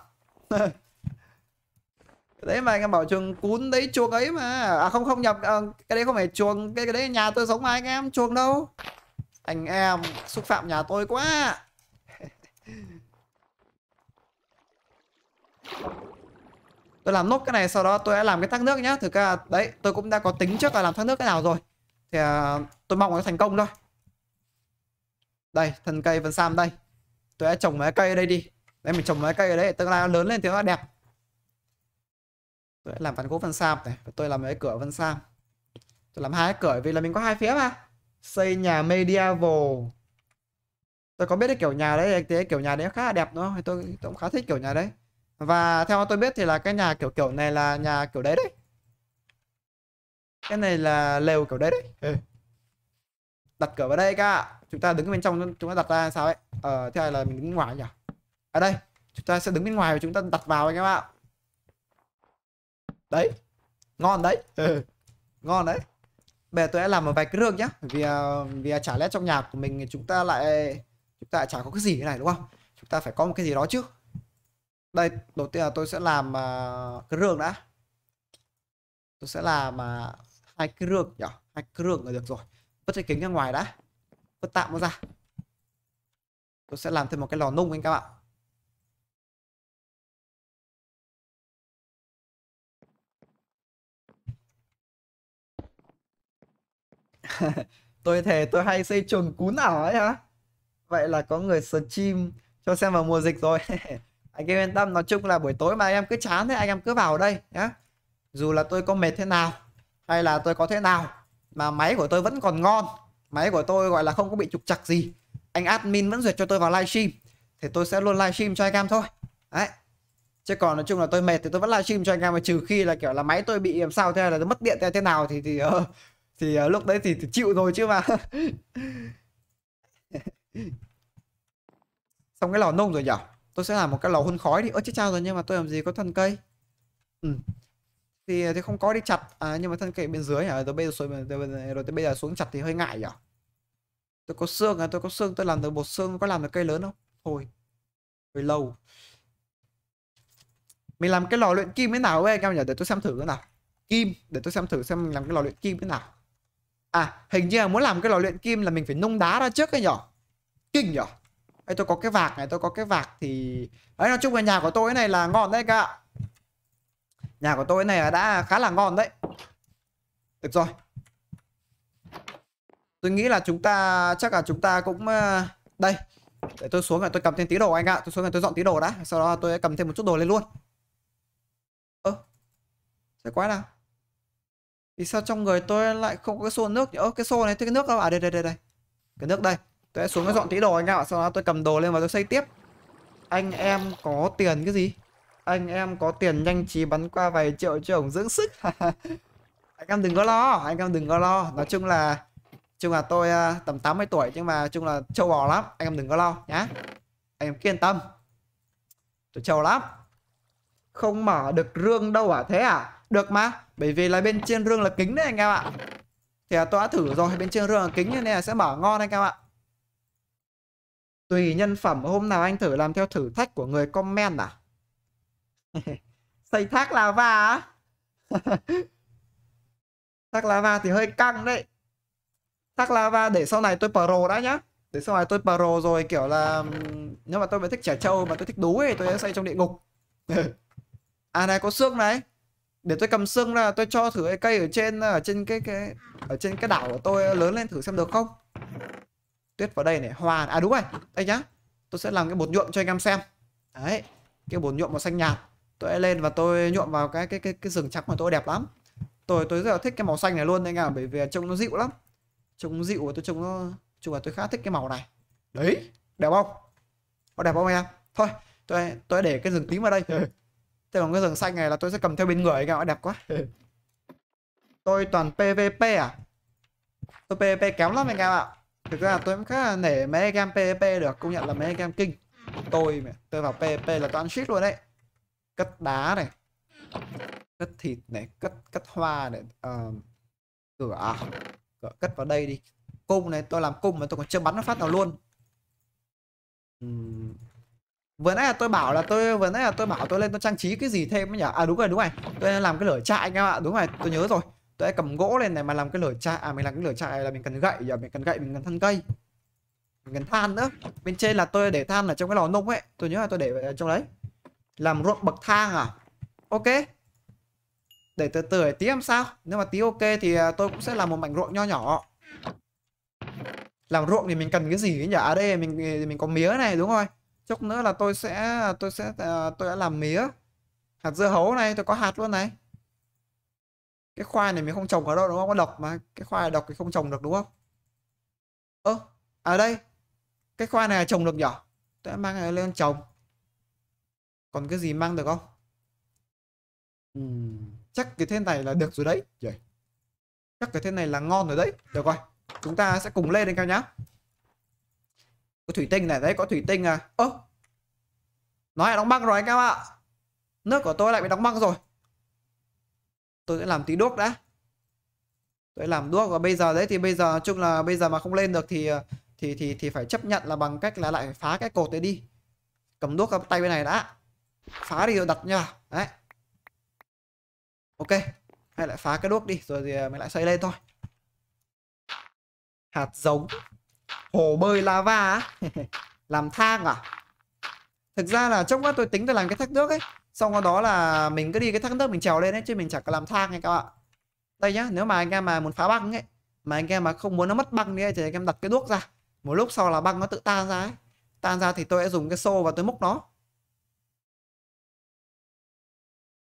(laughs) Đấy mà anh em bảo chuồng cún đấy chuồng ấy mà À không không nhập à, ờ, Cái đấy không phải chuồng cái, cái đấy nhà tôi sống mà anh em chuồng đâu Anh em xúc phạm nhà tôi quá (laughs) Tôi làm nốt cái này sau đó tôi sẽ làm cái thác nước nhá Thực ra đấy tôi cũng đã có tính trước là làm thác nước cái nào rồi thì uh, tôi mong nó thành công thôi đây thân cây vân sam đây tôi đã trồng mấy cây ở đây đi đây mình trồng mấy cây ở đây tương lai lớn lên thì nó đẹp tôi làm ván gỗ vân sam này tôi làm mấy cửa vân sam tôi làm hai cửa vì là mình có hai phía mà xây nhà medieval tôi có biết cái kiểu nhà đấy cái kiểu nhà đấy khá là đẹp đúng không tôi, tôi cũng khá thích kiểu nhà đấy và theo tôi biết thì là cái nhà kiểu kiểu này là nhà kiểu đấy đấy cái này là lều kiểu đấy đấy Ê. Đặt cửa vào đây ca Chúng ta đứng bên trong chúng ta đặt ra sao ấy Ờ thế là mình đứng ngoài nhỉ À đây Chúng ta sẽ đứng bên ngoài và chúng ta đặt vào anh em ạ Đấy Ngon đấy Ê. Ngon đấy Bây giờ tôi sẽ làm một vài cái rương nhá Vì ờ, vì trả lẽ trong nhà của mình chúng ta lại Chúng ta lại chả có cái gì thế này đúng không Chúng ta phải có một cái gì đó chứ Đây đầu tiên là tôi sẽ làm uh, cái rương đã Tôi sẽ làm uh, hai cái rương nhỉ dạ. hai cái rương là được rồi vứt cái kính ra ngoài đã vứt tạm nó ra tôi sẽ làm thêm một cái lò nung anh các bạn (laughs) tôi thề tôi hay xây chuồng cún ảo ấy hả vậy là có người stream cho xem vào mùa dịch rồi (laughs) anh em yên tâm nói chung là buổi tối mà anh em cứ chán thế anh em cứ vào đây nhá dù là tôi có mệt thế nào hay là tôi có thế nào mà máy của tôi vẫn còn ngon máy của tôi gọi là không có bị trục chặt gì anh admin vẫn duyệt cho tôi vào livestream thì tôi sẽ luôn livestream cho anh em thôi đấy chứ còn nói chung là tôi mệt thì tôi vẫn livestream cho anh em mà trừ khi là kiểu là máy tôi bị làm sao thế hay là mất điện thế, thế nào thì thì uh, thì uh, lúc đấy thì, thì chịu rồi chứ mà (laughs) xong cái lò nung rồi nhở tôi sẽ làm một cái lò hun khói đi ơ chết trao rồi nhưng mà tôi làm gì có thân cây ừ thì thì không có đi chặt à, nhưng mà thân cây bên dưới hả rồi bây giờ xuống rồi tới bây giờ xuống chặt thì hơi ngại nhỉ tôi có xương à tôi có xương tôi làm được bột xương có làm được cây lớn không thôi hơi lâu mình làm cái lò luyện kim thế nào ấy anh em nhỉ để tôi xem thử thế nào kim để tôi xem thử xem mình làm cái lò luyện kim thế nào à hình như là muốn làm cái lò luyện kim là mình phải nung đá ra trước cái nhỏ kinh nhở hay tôi có cái vạc này tôi có cái vạc thì ấy nói chung là nhà của tôi cái này là ngon đấy các ạ Nhà của tôi này đã khá là ngon đấy Được rồi Tôi nghĩ là chúng ta Chắc là chúng ta cũng ờ, Đây Để tôi xuống rồi tôi cầm thêm tí đồ anh ạ Tôi xuống rồi tôi dọn tí đồ đã Sau đó tôi cầm thêm một chút đồ lên luôn Ơ ờ, Thế quái nào Vì sao trong người tôi lại không có cái xô nước Ơ ờ, cái xô này cái nước đâu À đây đây đây đây Cái nước đây Tôi sẽ xuống dọn tí đồ anh ạ Sau đó tôi cầm đồ lên và tôi xây tiếp Anh em có tiền cái gì anh em có tiền nhanh trí bắn qua vài triệu cho ổng dưỡng sức (laughs) anh em đừng có lo anh em đừng có lo nói chung là chung là tôi uh, tầm 80 tuổi nhưng mà chung là trâu bò lắm anh em đừng có lo nhá anh em kiên tâm tôi trâu lắm không mở được rương đâu à thế à được mà bởi vì là bên trên rương là kính đấy anh em ạ thì à, tôi đã thử rồi bên trên rương là kính nên là sẽ mở ngon anh em ạ tùy nhân phẩm hôm nào anh thử làm theo thử thách của người comment à xây thác lava á (laughs) thác lava thì hơi căng đấy thác lava để sau này tôi pro đã nhá để sau này tôi pro rồi kiểu là nếu mà tôi mà thích trẻ trâu mà tôi thích đú thì tôi sẽ xây trong địa ngục (laughs) à này có xương này để tôi cầm xương ra tôi cho thử cái cây ở trên ở trên cái cái ở trên cái đảo của tôi lớn lên thử xem được không tuyết vào đây này hoa à đúng rồi đây nhá tôi sẽ làm cái bột nhuộm cho anh em xem đấy cái bột nhuộm màu xanh nhạt tôi lên và tôi nhuộm vào cái cái cái cái rừng trắng mà tôi đẹp lắm tôi tôi rất là thích cái màu xanh này luôn anh em bởi vì trông nó dịu lắm trông dịu và tôi trông nó chung là tôi khá thích cái màu này đấy đẹp không có đẹp không anh em thôi tôi tôi để cái rừng tím vào đây ừ. thế còn cái rừng xanh này là tôi sẽ cầm theo bên người anh em đẹp quá ừ. tôi toàn pvp à tôi pvp kém lắm anh em ạ thực ra tôi cũng khá là nể mấy anh em pvp được công nhận là mấy anh em kinh tôi mà tôi vào pvp là toàn shit luôn đấy cất đá này cất thịt này cất cất hoa này uh, cửa à, cửa cất vào đây đi cung này tôi làm cung mà tôi còn chưa bắn nó phát nào luôn uhm. vừa nãy là tôi bảo là tôi vừa nãy là tôi bảo tôi lên tôi trang trí cái gì thêm ấy nhỉ à đúng rồi đúng rồi tôi làm cái lửa trại anh em ạ đúng rồi tôi nhớ rồi tôi đã cầm gỗ lên này mà làm cái lửa trại à mình làm cái lửa trại là mình cần gậy giờ mình cần gậy mình cần thân cây mình cần than nữa bên trên là tôi để than ở trong cái lò nung ấy tôi nhớ là tôi để trong đấy làm ruộng bậc thang à? Ok. Để từ từ để tí làm sao? Nếu mà tí ok thì à, tôi cũng sẽ làm một mảnh ruộng nho nhỏ. Làm ruộng thì mình cần cái gì ấy ở À đây mình mình có mía này đúng rồi. Chốc nữa là tôi sẽ à, tôi sẽ à, tôi đã làm mía. Hạt dưa hấu này tôi có hạt luôn này. Cái khoai này mình không trồng ở đâu đúng không? Có độc mà. Cái khoai này độc thì không trồng được đúng không? Ơ, ờ, à đây. Cái khoai này trồng được nhỉ? Tôi đã mang này lên trồng còn cái gì mang được không ừ. chắc cái thế này là được rồi đấy yeah. chắc cái thế này là ngon rồi đấy được rồi chúng ta sẽ cùng lên lên các nhá có thủy tinh này đấy có thủy tinh à ơ nó lại đóng băng rồi anh em ạ nước của tôi lại bị đóng băng rồi tôi sẽ làm tí đuốc đã tôi làm đuốc và bây giờ đấy thì bây giờ nói chung là bây giờ mà không lên được thì thì thì thì phải chấp nhận là bằng cách là lại phá cái cột đấy đi cầm đuốc vào tay bên này đã phá thì đặt nha đấy ok hay lại phá cái đuốc đi rồi thì à, mình lại xây lên thôi hạt giống hồ bơi lava (laughs) làm thang à thực ra là trong quá tôi tính tôi làm cái thác nước ấy xong sau đó là mình cứ đi cái thác nước mình trèo lên ấy chứ mình chẳng có làm thang hay các bạn đây nhá nếu mà anh em mà muốn phá băng ấy mà anh em mà không muốn nó mất băng đi ấy, thì anh em đặt cái đuốc ra một lúc sau là băng nó tự tan ra ấy tan ra thì tôi sẽ dùng cái xô và tôi múc nó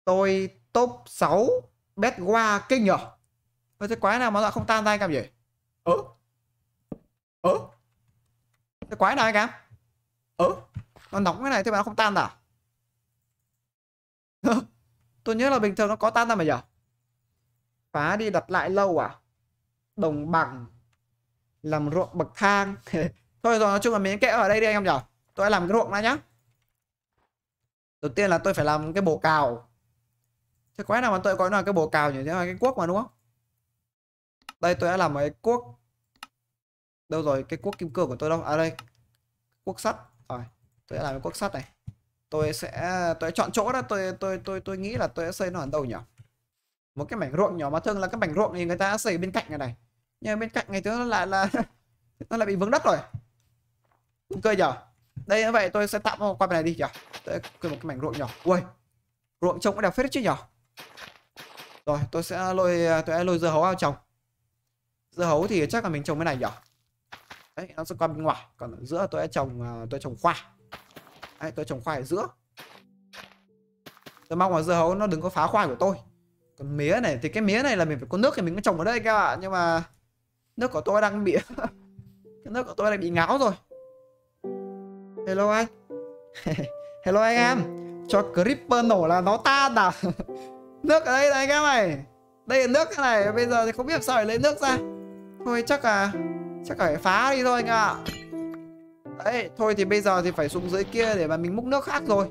tôi top 6 bet qua kinh nhở Ơ thế quái nào mà dọa không tan ra anh Cam nhỉ Ơ Ơ Thế quái nào anh Cam Ơ Nó nóng cái này thế mà nó không tan à Tôi nhớ là bình thường nó có tan ra mà nhở Phá đi đặt lại lâu à Đồng bằng Làm ruộng bậc thang (laughs) Thôi rồi nói chung là mình kệ ở đây đi anh em nhở Tôi làm cái ruộng này nhá Đầu tiên là tôi phải làm cái bồ cào Thế quái nào mà tôi có là cái bộ cào nhỉ? Thế là cái cuốc mà đúng không? Đây tôi đã làm cái cuốc Đâu rồi? Cái cuốc kim cương của tôi đâu? À đây Cuốc sắt Rồi Tôi đã làm cái cuốc sắt này Tôi sẽ Tôi sẽ chọn chỗ đó Tôi tôi tôi tôi nghĩ là tôi sẽ xây nó ở đâu nhỉ? Một cái mảnh ruộng nhỏ mà thường là cái mảnh ruộng thì người ta xây bên cạnh này này Nhưng bên cạnh này nó lại là (laughs) Nó lại bị vướng đất rồi Cũng cười nhỉ? Đây như vậy tôi sẽ tạm qua bên này đi nhỉ? Tôi một cái mảnh ruộng nhỏ Ui Ruộng trông có đẹp phết chứ nhỉ? rồi tôi sẽ lôi à, tôi sẽ lôi dưa hấu ao trồng dưa hấu thì chắc là mình trồng cái này nhỉ đấy nó sẽ qua bên ngoài còn ở giữa tôi sẽ trồng à, tôi trồng khoai đấy, tôi trồng khoai ở giữa tôi mong là dưa hấu nó đừng có phá khoai của tôi còn mía này thì cái mía này là mình phải có nước thì mình mới trồng ở đây các bạn nhưng mà nước của tôi đang bị (laughs) cái nước của tôi đang bị ngáo rồi hello anh (laughs) hello anh em cho creeper nổ là nó tan à (laughs) Nước ở đây này các mày Đây là nước cái này Bây giờ thì không biết sao để lấy nước ra Thôi chắc là Chắc phải phá đi thôi anh ạ à. Đấy Thôi thì bây giờ thì phải xuống dưới kia Để mà mình múc nước khác rồi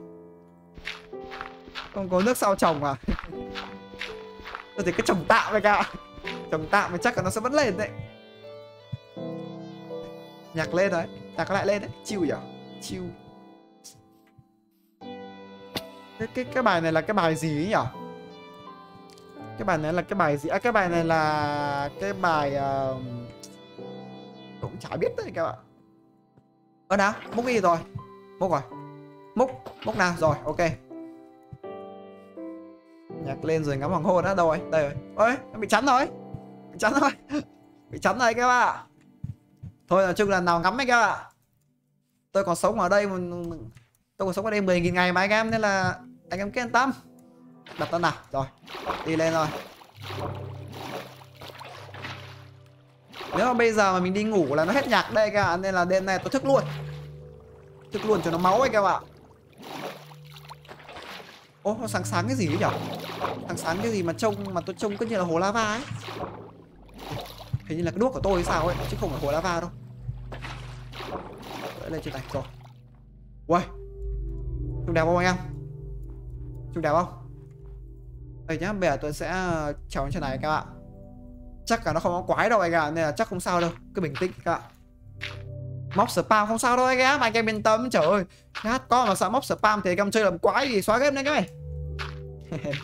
Không có nước sao trồng à (laughs) Thôi thì cứ trồng tạm anh ạ Trồng tạm thì chắc là nó sẽ vẫn lên đấy Nhạc lên đấy Nhạc lại lên đấy Chiêu nhở Chiêu cái, cái, cái bài này là cái bài gì ấy nhở cái bài này là cái bài gì à, cái bài này là cái bài uh... cũng chả biết đấy các bạn ở nào múc gì rồi múc rồi múc múc nào rồi ok nhạc lên rồi ngắm hoàng hôn á đâu rồi đây rồi ôi bị chắn rồi bị chắn rồi (laughs) bị chắn rồi các bạn thôi nói chung là nào ngắm ấy các bạn tôi còn sống ở đây tôi còn sống ở đây 10.000 ngày mà anh em nên là anh em cứ yên tâm đặt tân nào rồi đi lên rồi nếu mà bây giờ mà mình đi ngủ là nó hết nhạc đây cả nên là đêm nay tôi thức luôn thức luôn cho nó máu ấy các bạn ô nó sáng sáng cái gì ấy nhở sáng sáng cái gì mà trông mà tôi trông cứ như là hồ lava ấy hình như là cái đuốc của tôi hay sao ấy chứ không phải hồ lava đâu đấy lên trên này rồi uầy trông đẹp không anh em trông đẹp không được nhá, bây giờ tôi sẽ ờ, trèo trên này các bạn Chắc là nó không có quái đâu anh ạ Nên là chắc không sao đâu, cứ bình tĩnh các bạn Móc spam không sao đâu anh em, anh em yên tâm Trời ơi, hát con mà sợ móc spam Thì anh em chơi làm quái gì xóa game đấy các mày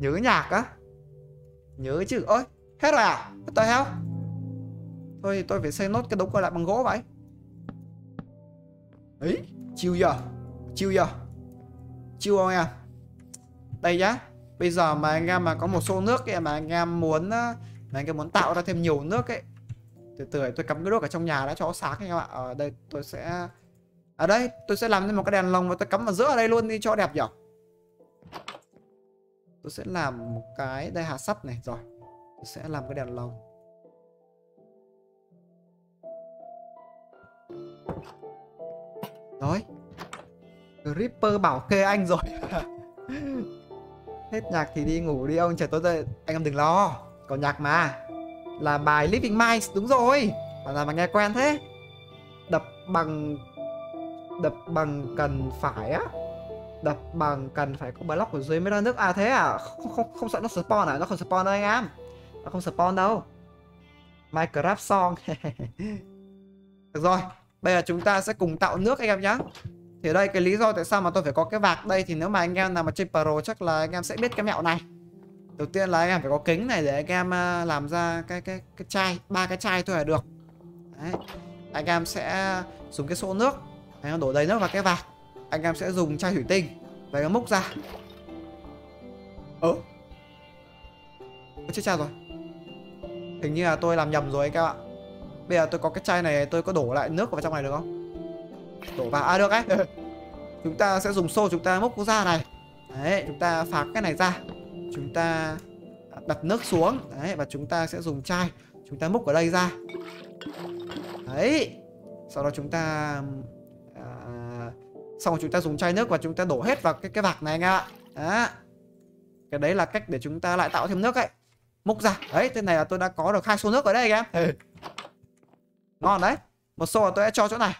Nhớ nhạc á Nhớ chứ, ơi Hết rồi à, hết rồi heo Thôi tôi phải xây nốt cái đống coi lại bằng gỗ vậy ấy chiêu giờ chiêu giờ chiêu không em đây nhá bây giờ mà anh em mà có một số nước ấy, mà anh em muốn mà anh em muốn tạo ra thêm nhiều nước ấy từ từ tôi cắm cái đuốc ở trong nhà đã cho nó sáng anh em ạ ở đây tôi sẽ ở đây tôi sẽ làm thêm một cái đèn lồng và tôi cắm vào giữa ở đây luôn đi cho đẹp nhở tôi sẽ làm một cái đây hạt sắt này rồi tôi sẽ làm cái đèn lồng rồi Creeper bảo kê anh rồi (laughs) hết nhạc thì đi ngủ đi ông chờ tối dậy anh em đừng lo còn nhạc mà là bài Living Minds đúng rồi bạn nào mà nghe quen thế đập bằng đập bằng cần phải á đập bằng cần phải có block ở dưới mới ra nước à thế à không không không sợ nó spawn à nó không spawn đâu anh em nó không spawn đâu Minecraft song (laughs) được rồi bây giờ chúng ta sẽ cùng tạo nước anh em nhé thì đây cái lý do tại sao mà tôi phải có cái vạc đây thì nếu mà anh em nào mà chơi pro chắc là anh em sẽ biết cái mẹo này đầu tiên là anh em phải có kính này để anh em à, làm ra cái cái cái chai ba cái chai thôi là được đấy. anh em sẽ dùng cái xô nước anh em đổ đầy nước vào cái vạc anh em sẽ dùng chai thủy tinh và em múc ra ớ ừ. chết cha rồi hình như là tôi làm nhầm rồi anh em ạ bây giờ tôi có cái chai này tôi có đổ lại nước vào trong này được không đổ vào à được ấy (laughs) chúng ta sẽ dùng xô chúng ta móc ra này đấy chúng ta phá cái này ra chúng ta đặt nước xuống đấy và chúng ta sẽ dùng chai chúng ta múc ở đây ra đấy sau đó chúng ta à, xong rồi chúng ta dùng chai nước và chúng ta đổ hết vào cái cái vạc này anh em ạ đó. cái đấy là cách để chúng ta lại tạo thêm nước ấy múc ra đấy thế này là tôi đã có được hai xô nước ở đây anh em (laughs) ngon đấy một xô là tôi sẽ cho chỗ này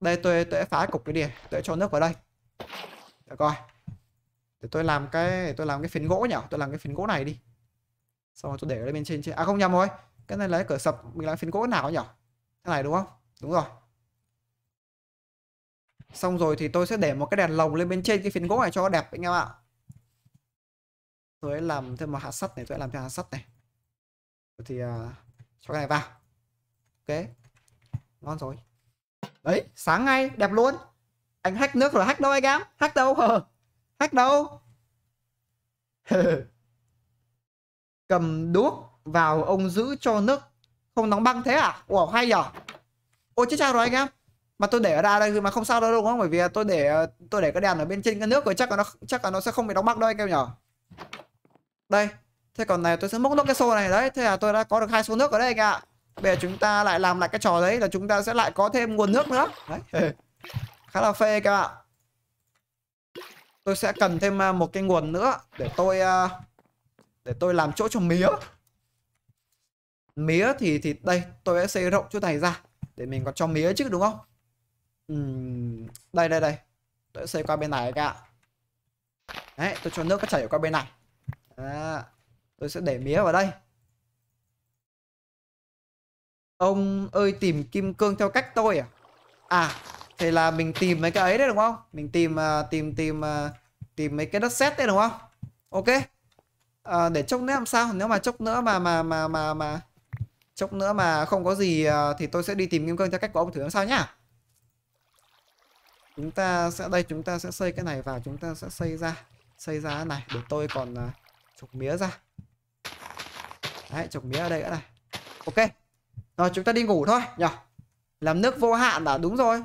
đây tôi tôi phá cục cái đỉa tôi cho nước vào đây để coi để tôi làm cái tôi làm cái phiến gỗ nhỉ tôi làm cái phiến gỗ này đi xong rồi tôi để ở đây bên trên trên à không nhầm rồi cái này lấy cửa sập mình làm phiến gỗ nào nhỉ cái này đúng không đúng rồi xong rồi thì tôi sẽ để một cái đèn lồng lên bên trên cái phiến gỗ này cho nó đẹp anh em ạ tôi làm thêm một hạt sắt này tôi làm thêm hạt sắt này thì uh, cho cái này vào ok ngon rồi đấy sáng ngay đẹp luôn anh hack nước rồi hack đâu anh em hack đâu hờ hack đâu cầm đuốc vào ông giữ cho nước không nóng băng thế à wow hay nhở ôi chết cha rồi anh em mà tôi để ở ra đây mà không sao đâu đúng không bởi vì tôi để tôi để cái đèn ở bên trên cái nước rồi chắc là nó chắc là nó sẽ không bị đóng băng đâu anh em nhở đây thế còn này tôi sẽ móc nốt cái xô này đấy thế là tôi đã có được hai xô nước ở đây anh ạ à bây giờ chúng ta lại làm lại cái trò đấy là chúng ta sẽ lại có thêm nguồn nước nữa đấy khá là phê các bạn tôi sẽ cần thêm à, một cái nguồn nữa để tôi à, để tôi làm chỗ cho mía mía thì thì đây tôi sẽ xây rộng chỗ này ra để mình có cho mía chứ đúng không đây đây đây tôi sẽ xây qua bên này các bạn đấy tôi cho nước nó chảy qua bên này à, tôi sẽ để mía vào đây Ông ơi tìm kim cương theo cách tôi à? À, thì là mình tìm mấy cái ấy đấy đúng không? Mình tìm uh, tìm tìm uh, tìm mấy cái đất sét đấy đúng không? Ok. À, để chốc nữa làm sao? Nếu mà chốc nữa mà mà mà mà mà chốc nữa mà không có gì uh, thì tôi sẽ đi tìm kim cương theo cách của ông thử làm sao nhá. Chúng ta sẽ đây chúng ta sẽ xây cái này vào, chúng ta sẽ xây ra, xây ra này để tôi còn uh, chụp mía ra. Đấy, chụp mía ở đây nữa này. Ok. Rồi chúng ta đi ngủ thôi nhỉ Làm nước vô hạn là đúng rồi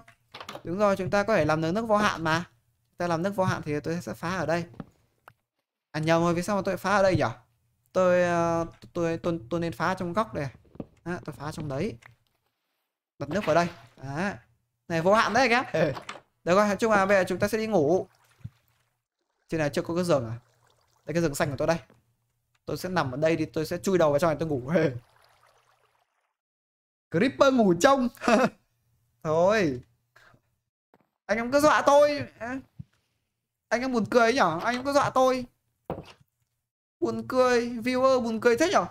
Đúng rồi chúng ta có thể làm nước nước vô hạn mà Chúng ta làm nước vô hạn thì tôi sẽ phá ở đây À nhầm rồi vì sao mà tôi phá ở đây nhỉ Tôi ờ, tôi tôi, tôi nên phá trong góc này à, Tôi phá trong đấy Đặt nước vào đây à. Này vô hạn đấy các em Được rồi chung là bây giờ chúng ta sẽ đi ngủ Trên này chưa có cái giường à Đây cái giường xanh của tôi đây Tôi sẽ nằm ở đây thì tôi sẽ chui đầu vào trong này tôi ngủ Creeper ngủ trông (laughs) Thôi Anh em cứ dọa tôi Anh em buồn cười nhở Anh em cứ dọa tôi Buồn cười Viewer buồn cười thế nhở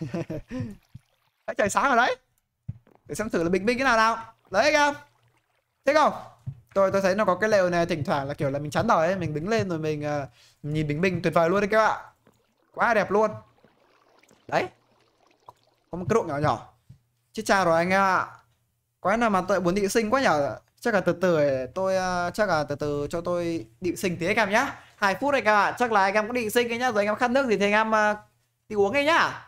(laughs) Đã trời sáng rồi đấy Để xem thử là bình minh cái nào nào Đấy anh em Thế không tôi tôi thấy nó có cái lều này thỉnh thoảng là kiểu là mình chắn rồi ấy mình đứng lên rồi mình uh, nhìn bình minh tuyệt vời luôn đấy các bạn quá đẹp luôn đấy có một cái độ nhỏ nhỏ chứ chào rồi anh em ạ quái nào mà tôi muốn đi sinh quá nhở chắc là từ từ tôi ờ, chắc là từ từ cho tôi đi sinh thế em nhá hai phút anh em ạ chắc là anh em cũng đi sinh ấy nhá rồi anh em khát nước gì thì anh em ờ, đi uống ấy nhá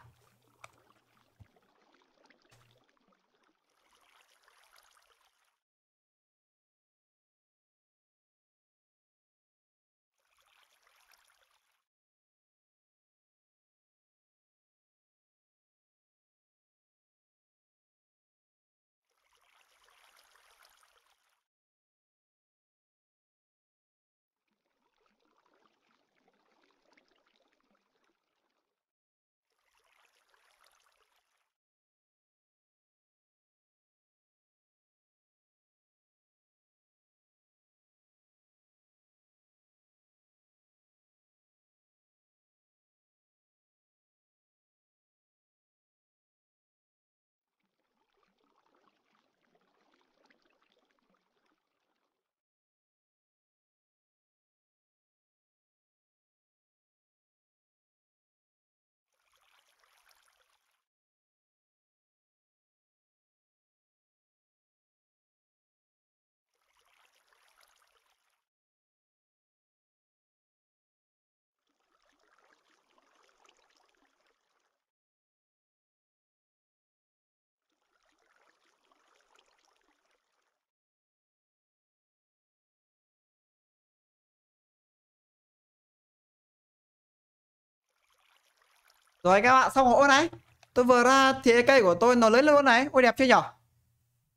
Rồi các bạn xong hỗ này Tôi vừa ra thì cây của tôi nó lớn luôn này Ôi đẹp chưa nhỏ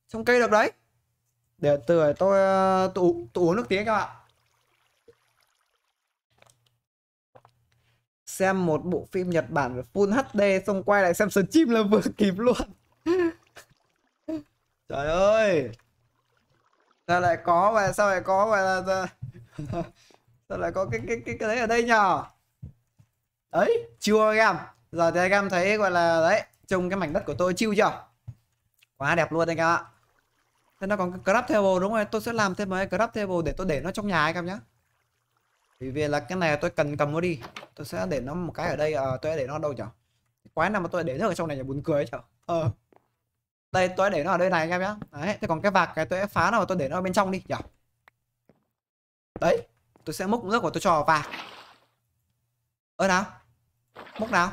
Trong cây được đấy Để từ tôi tụ, ờ, tụ uống nước tí các bạn Xem một bộ phim Nhật Bản Full HD Xong quay lại xem sân chim là vừa (laughs) kịp luôn (laughs) Trời ơi Sao lại có và sao lại có và (laughs) sao lại có cái cái cái cái đấy ở đây nhờ đấy chưa em giờ thì anh em thấy gọi là đấy trông cái mảnh đất của tôi chiêu chưa quá đẹp luôn anh em ạ thế nó còn crab table đúng rồi tôi sẽ làm thêm mấy crab table để tôi để nó trong nhà anh em nhé vì vì là cái này tôi cần cầm nó đi tôi sẽ để nó một cái ở đây à, tôi sẽ để nó đâu nhở quái nào mà tôi để nó ở trong này là buồn cười chưa ờ đây tôi để nó ở đây này anh em nhé đấy thế còn cái vạc cái tôi sẽ phá nó và tôi để nó bên trong đi nhở đấy tôi sẽ múc nước của tôi cho vào vạc ơ nào múc nào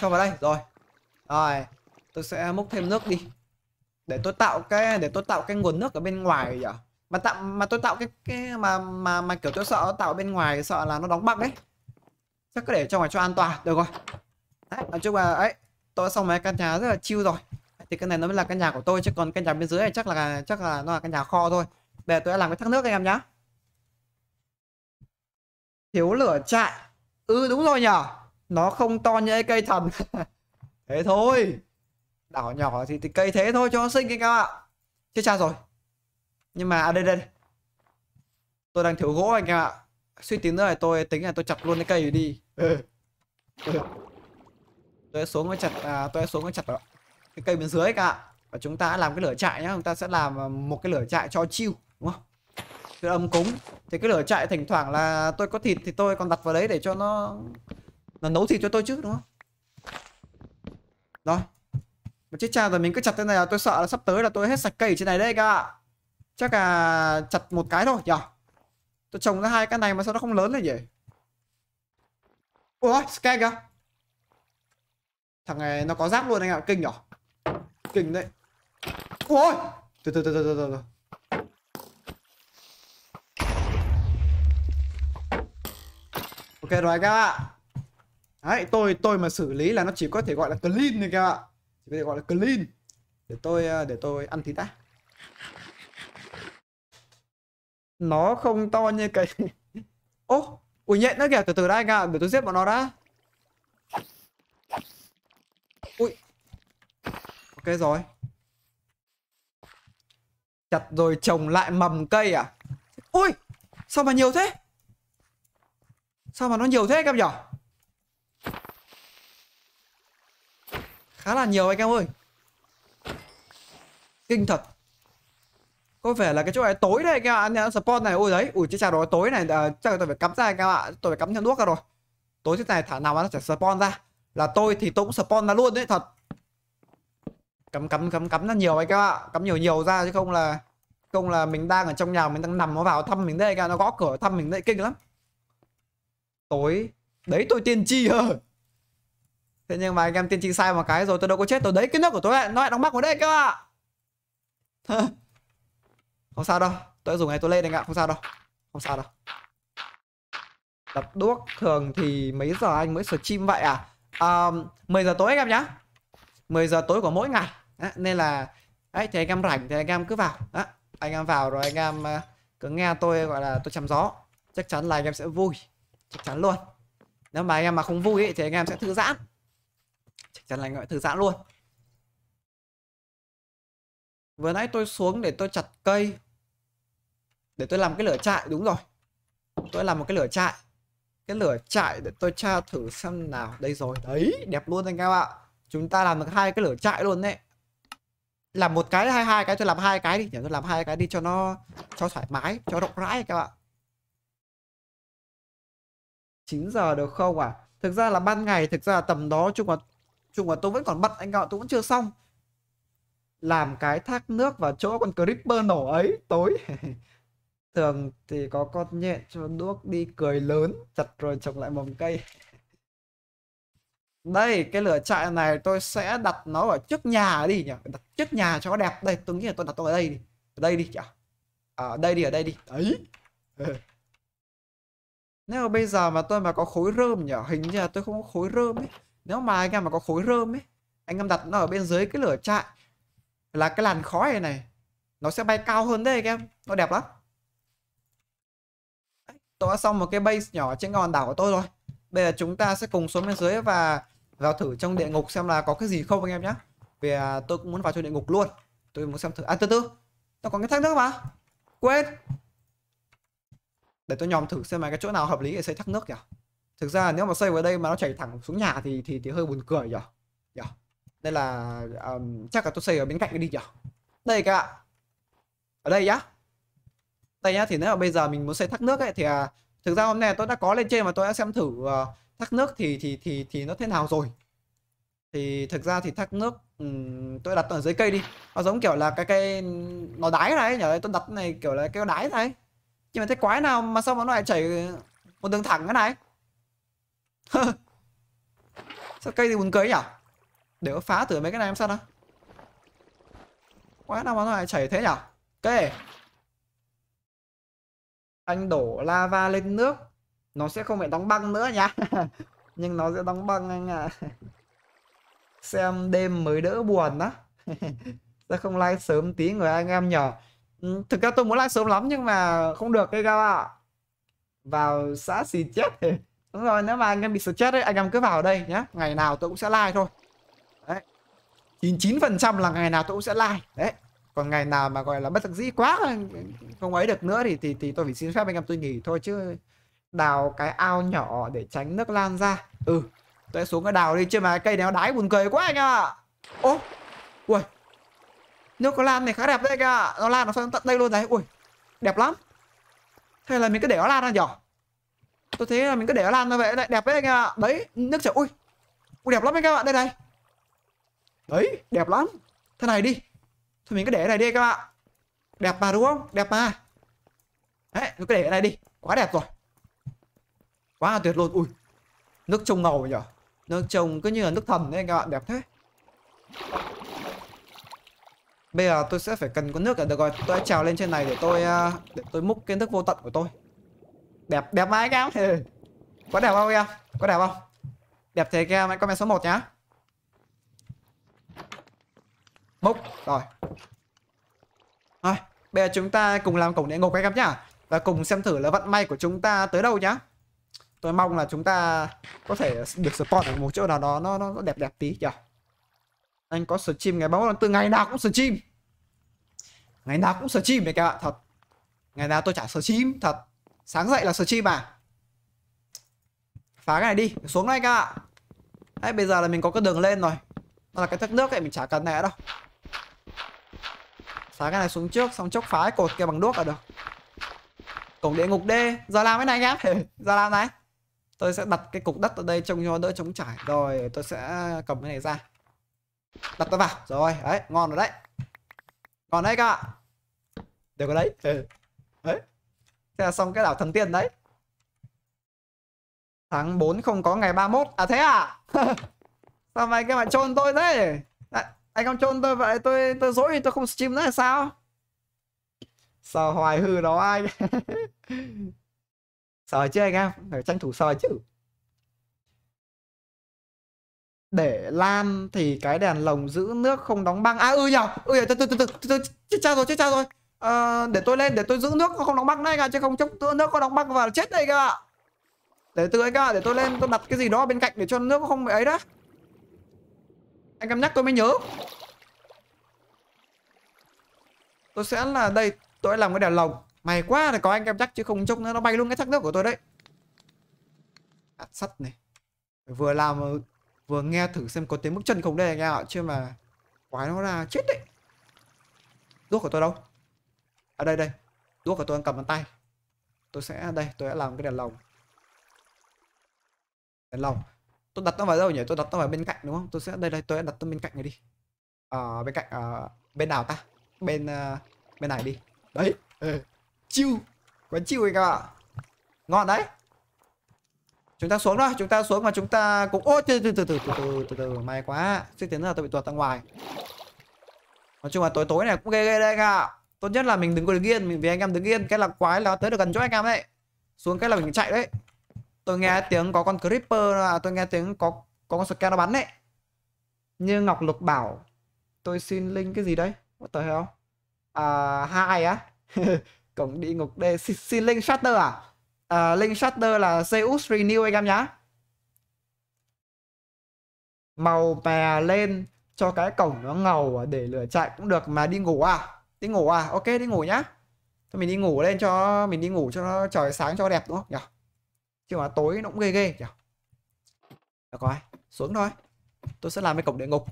cho vào đây rồi rồi tôi sẽ múc thêm nước đi để tôi tạo cái để tôi tạo cái nguồn nước ở bên ngoài nhở mà tạo mà tôi tạo cái cái mà mà mà kiểu tôi sợ tạo bên ngoài sợ là nó đóng băng đấy chắc cứ để trong ngoài cho an toàn được rồi đấy, nói chung là ấy tôi xong mấy căn nhà rất là chiêu rồi thì cái này nó mới là căn nhà của tôi chứ còn căn nhà bên dưới này chắc là chắc là nó là căn nhà kho thôi để tôi đã làm cái thác nước anh em nhá thiếu lửa trại ừ đúng rồi nhở nó không to như cây thần (laughs) thế thôi đảo nhỏ thì, thì cây thế thôi cho nó sinh các bạn ạ chết cha rồi nhưng mà à đây đây tôi đang thiếu gỗ anh em ạ suy tính nữa là tôi tính là tôi chặt luôn cái cây đi ừ. (laughs) Ừ. tôi xuống nó chặt à, tôi xuống nó chặt đó. cái cây bên dưới cả và chúng ta làm cái lửa trại nhá chúng ta sẽ làm à, một cái lửa trại cho chiêu đúng không cái âm cúng thì cái lửa trại thỉnh thoảng là tôi có thịt thì tôi còn đặt vào đấy để cho nó nó nấu thịt cho tôi chứ đúng không Rồi Mà chết cha rồi mình cứ chặt thế này là tôi sợ là sắp tới là tôi hết sạch cây ở trên này đấy cả Chắc là chặt một cái thôi nhở Tôi trồng ra hai cái này mà sao nó không lớn lên vậy Ủa scare kìa Thằng này nó có rác luôn anh ạ Kinh nhở Kinh đấy Ôi Từ từ từ từ từ từ Ok rồi các bạn Đấy, tôi tôi mà xử lý là nó chỉ có thể gọi là clean thôi kìa ạ. Chỉ có thể gọi là clean. Để tôi à, để tôi ăn thịt đã. Nó không to như cái (laughs) Ô, ui nhện nó kìa, từ từ đây kìa, để tôi giết bọn nó đã. Ui. Ok rồi. Chặt rồi trồng lại mầm cây à? Ui, sao mà nhiều thế? Sao mà nó nhiều thế các bạn nhỉ? khá là nhiều anh em ơi kinh thật có vẻ là cái chỗ này tối đấy anh em ạ anh em spawn này ôi đấy ui chết cha rồi tối này à, chắc là tôi phải cắm ra anh em ạ tôi phải cắm theo đuốc ra rồi tối thế này thả nào mà nó sẽ spawn ra là tôi thì tôi cũng spawn ra luôn đấy thật cắm cắm cắm cắm ra nhiều anh em ạ cắm nhiều nhiều ra chứ không là không là mình đang ở trong nhà mình đang nằm nó vào thăm mình đây anh em nó gõ cửa thăm mình đấy kinh lắm tối đấy tôi tiên tri hơn Thế nhưng mà anh em tiên tri sai một cái rồi tôi đâu có chết tôi đấy cái nước của tôi lại nó lại đóng mắc vào đây các bạn (laughs) Không sao đâu tôi dùng này tôi lên anh ạ không sao đâu Không sao đâu Đập đuốc thường thì mấy giờ anh mới stream vậy à, à 10 giờ tối anh em nhá 10 giờ tối của mỗi ngày à, Nên là ấy thì anh em rảnh thì anh em cứ vào à, Anh em vào rồi anh em à, cứ nghe tôi gọi là tôi chăm gió Chắc chắn là anh em sẽ vui Chắc chắn luôn Nếu mà anh em mà không vui ý, thì anh em sẽ thư giãn chẳng lành gọi từ giãn luôn vừa nãy tôi xuống để tôi chặt cây để tôi làm cái lửa trại đúng rồi tôi làm một cái lửa trại cái lửa trại để tôi tra thử xem nào đây rồi đấy đẹp luôn anh em ạ chúng ta làm được hai cái lửa trại luôn đấy làm một cái hai hai cái tôi làm hai cái đi để tôi làm hai cái đi cho nó cho thoải mái cho rộng rãi các bạn 9 giờ được không à thực ra là ban ngày thực ra là tầm đó chung là chung là tôi vẫn còn bận anh gọi tôi vẫn chưa xong làm cái thác nước vào chỗ con creeper nổ ấy tối (laughs) thường thì có con nhện cho đuốc đi cười lớn chặt rồi trồng lại mầm cây đây cái lửa trại này tôi sẽ đặt nó ở trước nhà đi nhỉ đặt trước nhà cho nó đẹp đây tôi nghĩ là tôi đặt tôi ở đây đi ở đây đi nhỉ à, ở đây đi ở đây đi ấy (laughs) nếu mà bây giờ mà tôi mà có khối rơm nhỉ hình như là tôi không có khối rơm ấy nếu mà anh em mà có khối rơm ấy anh em đặt nó ở bên dưới cái lửa trại là cái làn khói này này nó sẽ bay cao hơn đấy anh em nó đẹp lắm tôi đã xong một cái base nhỏ trên ngọn đảo của tôi rồi bây giờ chúng ta sẽ cùng xuống bên dưới và vào thử trong địa ngục xem là có cái gì không anh em nhé vì à, tôi cũng muốn vào trong địa ngục luôn tôi muốn xem thử à từ từ nó có cái thác nước mà quên để tôi nhòm thử xem là cái chỗ nào hợp lý để xây thác nước nhỉ thực ra nếu mà xây vào đây mà nó chảy thẳng xuống nhà thì thì thì hơi buồn cười nhở nhở đây là um, chắc là tôi xây ở bên cạnh đi nhở đây cả ở đây nhá đây nhá thì nếu mà bây giờ mình muốn xây thác nước ấy thì à, thực ra hôm nay tôi đã có lên trên mà tôi đã xem thử uh, thác nước thì thì thì thì nó thế nào rồi thì thực ra thì thác nước um, tôi đặt ở dưới cây đi nó giống kiểu là cái cây nó đái này nhở tôi đặt này kiểu là cái đái này nhưng mà thấy quái nào mà sao mà nó lại chảy một đường thẳng cái này (laughs) sao cây thì buồn cười nhỉ để có phá thử mấy cái này em sao đó. quá nào mà nó lại chảy thế nhỉ ok anh đổ lava lên nước nó sẽ không phải đóng băng nữa nhá (laughs) nhưng nó sẽ đóng băng anh ạ à. (laughs) xem đêm mới đỡ buồn đó ta không like sớm tí người anh em nhờ ừ, thực ra tôi muốn like sớm lắm nhưng mà không được đây các bạn vào xã xì chết Đúng rồi, nếu mà anh em bị stress ấy, anh em cứ vào đây nhé Ngày nào tôi cũng sẽ like thôi. Đấy. 99% là ngày nào tôi cũng sẽ like. Đấy. Còn ngày nào mà gọi là bất đắc dĩ quá không ấy được nữa thì thì thì tôi phải xin phép anh em tôi nghỉ thôi chứ đào cái ao nhỏ để tránh nước lan ra. Ừ. Tôi xuống cái đào đi chứ mà cây này nó đái buồn cười quá anh ạ. Ô. Ui. Nước có lan này khá đẹp đấy anh ạ. Nó lan nó sang tận đây luôn đấy. Ui. Đẹp lắm. hay là mình cứ để nó lan ra nhỏ tôi thấy là mình cứ để nó lan ra vậy lại đẹp đấy anh em ạ đấy nước chảy ui ui đẹp lắm anh các bạn đây này đấy đẹp lắm thế này đi thôi mình cứ để này đi các bạn đẹp mà đúng không đẹp mà đấy mình cứ để cái này đi quá đẹp rồi quá là tuyệt luôn ui nước trông ngầu nhở nước trông cứ như là nước thần đấy các bạn đẹp thế bây giờ tôi sẽ phải cần có nước để được rồi tôi trèo lên trên này để tôi à, để tôi múc kiến thức vô tận của tôi đẹp đẹp vãi cáo thế có đẹp không em có đẹp không đẹp thế kia mấy comment số 1 nhá múc rồi thôi bây giờ chúng ta cùng làm cổng địa ngục các em nhá và cùng xem thử là vận may của chúng ta tới đâu nhá tôi mong là chúng ta có thể được support ở một chỗ nào đó nó nó đẹp đẹp tí nhỉ anh có stream ngày báo từ ngày nào cũng stream ngày nào cũng stream này các bạn thật ngày nào tôi chả stream thật sáng dậy là stream à phá cái này đi xuống đây này ạ, đấy bây giờ là mình có cái đường lên rồi đó là cái thức nước ấy mình chả cần này đâu phá cái này xuống trước xong chốc phá cái cột kia bằng đuốc là được cổng địa ngục D giờ làm cái này nhá (laughs) giờ làm này tôi sẽ đặt cái cục đất ở đây trông cho đỡ chống trải rồi tôi sẽ cầm cái này ra đặt nó vào rồi đấy ngon rồi đấy còn đấy các ạ đều rồi đấy (laughs) đấy Thế là xong cái đảo thần tiên đấy Tháng 4 không có ngày 31 À thế à Sao mày cái bạn trôn tôi thế à, Anh không trôn tôi vậy tôi tôi dỗi tôi không stream nữa là sao Sao hoài hư đó anh Sợ chứ anh em Phải tranh thủ sợ chứ để lan thì cái đèn lồng giữ nước không đóng băng à ư nhở ừ nhở từ từ từ chết cha rồi chết cha rồi à, để tôi lên để tôi giữ nước nó không đóng băng này cả chứ không chốc nước có đóng băng vào chết đây cả để từ ấy cả để tôi lên tôi đặt cái gì đó bên cạnh để cho nước không bị ấy đó anh em nhắc tôi mới nhớ tôi sẽ là đây tôi làm cái đèn lồng mày quá là có anh em chắc chứ không chốc nữa nó bay luôn cái thác nước của tôi đấy à, sắt này vừa làm vừa nghe thử xem có tiếng bước chân không đây anh em ạ chứ mà quái nó ra chết đấy rốt của tôi đâu ở đây đây đuốc của tôi đang cầm bàn tay tôi sẽ đây tôi sẽ làm cái đèn lồng đèn lồng tôi đặt nó vào đâu nhỉ tôi đặt nó vào bên cạnh đúng không tôi sẽ đây đây tôi sẽ đặt nó bên cạnh này đi ở ờ, à, bên cạnh ở ờ, à, bên nào ta bên uh, bên này đi đấy ừ. chiêu quá chiêu ấy các bạn ngon đấy chúng ta xuống thôi chúng ta xuống mà chúng ta cũng ôi từ từ từ từ từ từ từ từ may quá trước tiến là tôi bị tuột ra ngoài nói chung là tối tối này cũng ghê ghê đây cả tốt nhất là mình đừng có đứng yên mình vì anh em đứng yên cái là quái là tới được gần chỗ anh em đấy xuống cái là mình chạy đấy tôi nghe tiếng có con creeper là tôi nghe tiếng có có con scan nó bắn đấy như ngọc lục bảo tôi xin link cái gì đấy what the hell à hai á (laughs) cổng đi ngục đây xin, xin link shutter à? à link shutter là zeus renew anh em nhá màu mè lên cho cái cổng nó ngầu để lửa chạy cũng được mà đi ngủ à đi ngủ à ok đi ngủ nhá thôi mình đi ngủ lên cho mình đi ngủ cho nó trời sáng cho đẹp đúng không nhỉ chứ mà tối nó cũng ghê ghê nhỉ được rồi xuống thôi tôi sẽ làm cái cổng địa ngục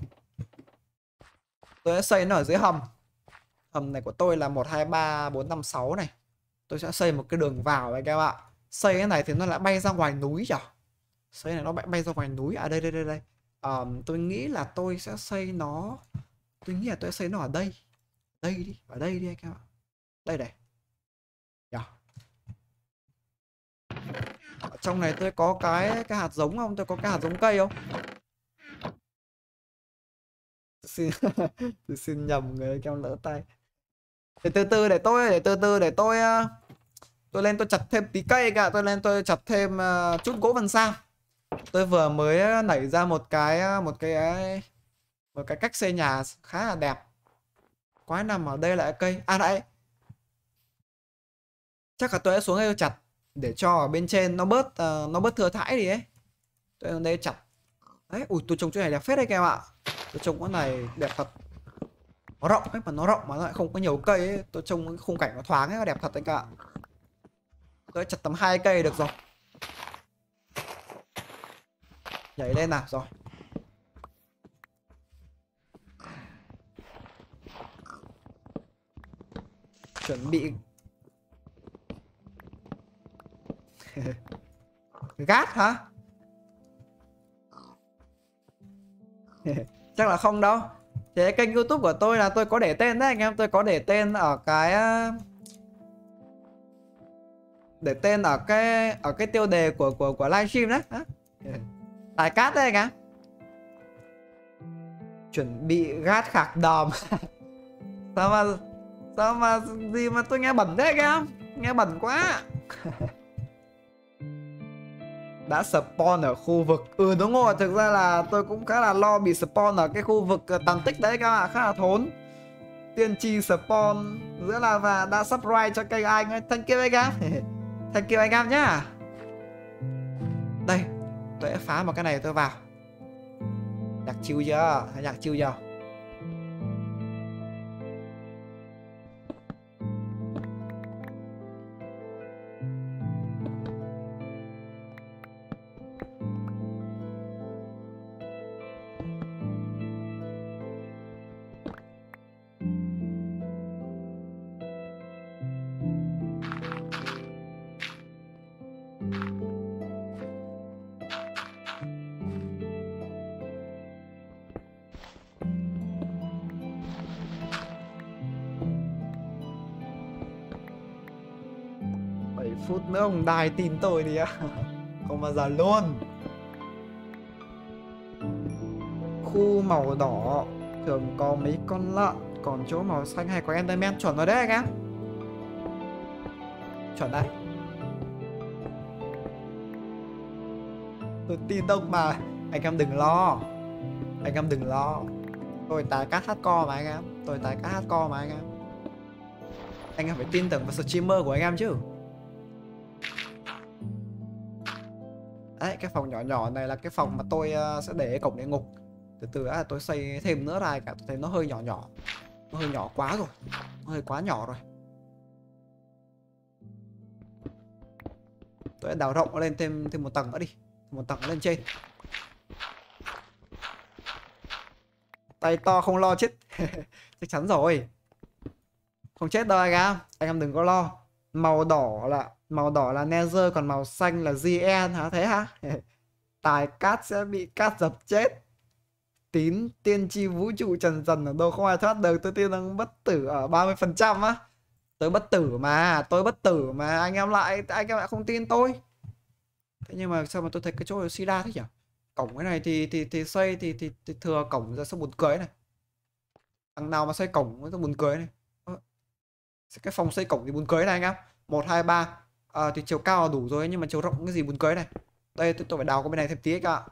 tôi sẽ xây nó ở dưới hầm hầm này của tôi là một hai ba bốn năm sáu này tôi sẽ xây một cái đường vào này các bạn xây cái này thì nó lại bay ra ngoài núi nhỉ xây này nó bay bay ra ngoài núi à đây đây đây đây um, tôi nghĩ là tôi sẽ xây nó tôi nghĩ là tôi sẽ xây nó ở đây đây đi ở đây đi anh em ạ đây này yeah. ở trong này tôi có cái cái hạt giống không tôi có cái hạt giống cây không tôi xin (laughs) tôi xin nhầm người keo lỡ tay để từ từ để tôi để từ từ để tôi ờ, tôi lên tôi chặt thêm tí cây cả tôi lên tôi chặt thêm ờ, chút gỗ phần sao tôi vừa mới ờ, nảy ra một cái một cái một cái cách xây nhà khá là đẹp quái nằm ở đây lại cây à lại chắc là sẽ xuống đây chặt để cho ở bên trên nó bớt uh, nó bớt thừa thãi đi ấy tôi xuống đây chặt đấy ui tôi trồng chỗ này đẹp phết đấy các em ạ tôi trồng chỗ này đẹp thật nó rộng ấy mà nó rộng mà nó lại không có nhiều cây ấy tôi trông cái khung cảnh nó thoáng ấy nó đẹp thật anh cả tôi chặt tầm hai cây được rồi nhảy lên nào rồi chuẩn bị (laughs) gát hả (laughs) chắc là không đâu thế kênh youtube của tôi là tôi có để tên đấy anh em tôi có để tên ở cái ờ, để tên ở cái ở cái tiêu đề của của của livestream đấy tài cát đấy anh em chuẩn bị gát khạc đòm (laughs) sao mà Sao mà gì mà tôi nghe bẩn thế kìa Nghe bẩn quá (laughs) Đã spawn ở khu vực Ừ đúng rồi thực ra là tôi cũng khá là lo bị spawn ở cái khu vực ờ, tàn tích đấy các bạn Khá là thốn Tiên tri spawn Giữa là và đã subscribe cho kênh anh ấy Thank you anh (laughs) em Thank you anh em nhá Đây Tôi sẽ phá một cái này tôi vào Nhạc chiêu chưa Nhạc chiêu chưa phút nữa ông đài tin tôi đi ạ Không bao giờ luôn Khu màu đỏ thường có mấy con lợn Còn chỗ màu xanh hay có enderman chuẩn rồi đấy anh em Chuẩn đấy Tôi tin ông mà Anh em đừng lo Anh em đừng lo Tôi tài cát hát co mà anh em Tôi tài cát hát co mà anh em Anh em phải tin tưởng vào streamer của anh em chứ cái phòng nhỏ nhỏ này là cái phòng mà tôi uh, sẽ để cổng địa ngục từ từ đã là tôi xây thêm nữa ra cả tôi thấy nó hơi nhỏ nhỏ nó hơi nhỏ quá rồi nó hơi quá nhỏ rồi tôi đã đào rộng lên thêm thêm một tầng nữa đi một tầng lên trên tay to không lo chết (laughs) chắc chắn rồi không chết đâu anh em anh em đừng có lo màu đỏ là màu đỏ là nether còn màu xanh là gn hả thế ha (laughs) tài cát sẽ bị cát dập chết tín tiên tri vũ trụ trần dần ở đâu không ai thoát được tôi tiên đang bất tử ở 30 phần trăm á tôi bất tử mà tôi bất tử mà anh em lại anh em lại không tin tôi thế nhưng mà sao mà tôi thấy cái chỗ sida thế nhỉ cổng cái này thì thì thì xây thì thì, thì thừa cổng ra sao buồn cười này thằng nào mà xây cổng nó buồn cười này cái phòng xây cổng thì buồn cưới này anh em một hai ba à, thì chiều cao là đủ rồi nhưng mà chiều rộng cái gì buồn cưới này đây tôi, tôi phải đào cái bên này thêm tí cả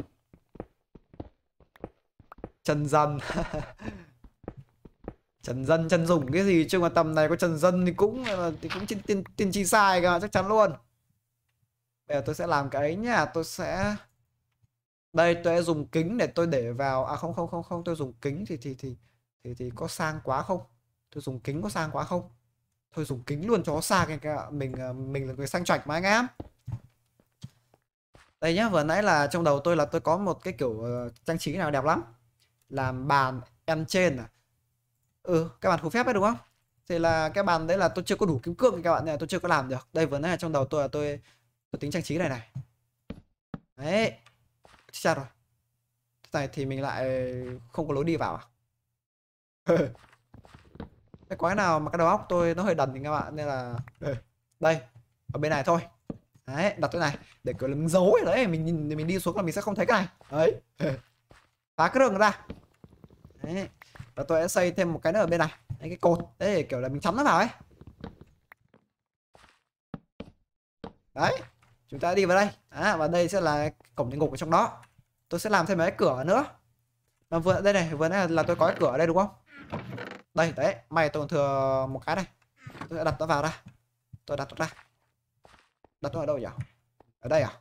(laughs) trần dân trần dân trần dùng cái gì chứ mà tầm này có trần dân thì cũng à, thì cũng tiên tin tin tri sai cả chắc chắn luôn bây giờ tôi sẽ làm cái ấy nha tôi sẽ đây tôi sẽ dùng kính để tôi để vào à không không không không tôi dùng kính thì thì thì thì thì có sang quá không tôi dùng kính có sang quá không thôi dùng kính luôn cho xa kìa cả mình ờ, mình là người sang chạch mà anh em đây nhá vừa nãy là trong đầu tôi là tôi có một cái kiểu ờ, trang trí nào đẹp lắm làm bàn em trên à ừ các bạn phù phép đấy đúng không thì là cái bàn đấy là tôi chưa có đủ kim cương các bạn này tôi chưa có làm được đây vừa nãy là trong đầu tôi là tôi tôi tính trang trí này này đấy chết rồi thế này thì mình lại không có lối đi vào à (laughs) cái quái nào mà cái đầu óc tôi nó hơi đần thì các bạn nên là đây ở bên này thôi đấy đặt chỗ này để kiểu làm dấu ấy đấy mình nhìn mình đi xuống là mình sẽ không thấy cái này đấy (laughs) phá cái đường ra đấy và tôi sẽ xây thêm một cái nữa ở bên này đấy, cái cột đấy kiểu là mình chắn nó vào ấy đấy chúng ta đi vào đây à, và đây sẽ là cổng địa ngục ở trong đó tôi sẽ làm thêm mấy cái cửa nữa và vừa đây này vừa nãy là, là tôi có cái cửa ở đây đúng không đây đấy mày tôi thừa một cái đây tôi sẽ đặt nó vào đây tôi đặt nó ra đặt nó ở đâu nhỉ ở đây à ở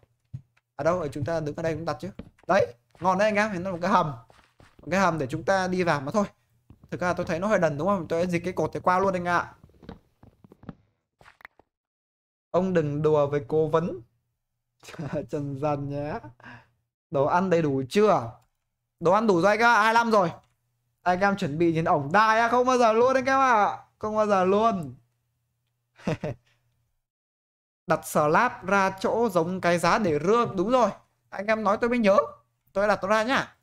à đâu ở chúng ta đứng ở đây cũng đặt chứ đấy ngon đấy anh em nó một cái hầm một cái hầm để chúng ta đi vào mà thôi thực ra tôi thấy nó hơi đần đúng không tôi sẽ dịch cái cột này qua luôn anh ạ ông đừng đùa với cố vấn (laughs) trần dần nhé đồ ăn đầy đủ chưa đồ ăn đủ rồi anh ạ 25 rồi anh em chuẩn bị nhìn ổng đài à? không bao giờ luôn anh em ạ à. không bao giờ luôn (laughs) đặt sờ lát ra chỗ giống cái giá để rương đúng rồi anh em nói tôi mới nhớ tôi đặt ra nhá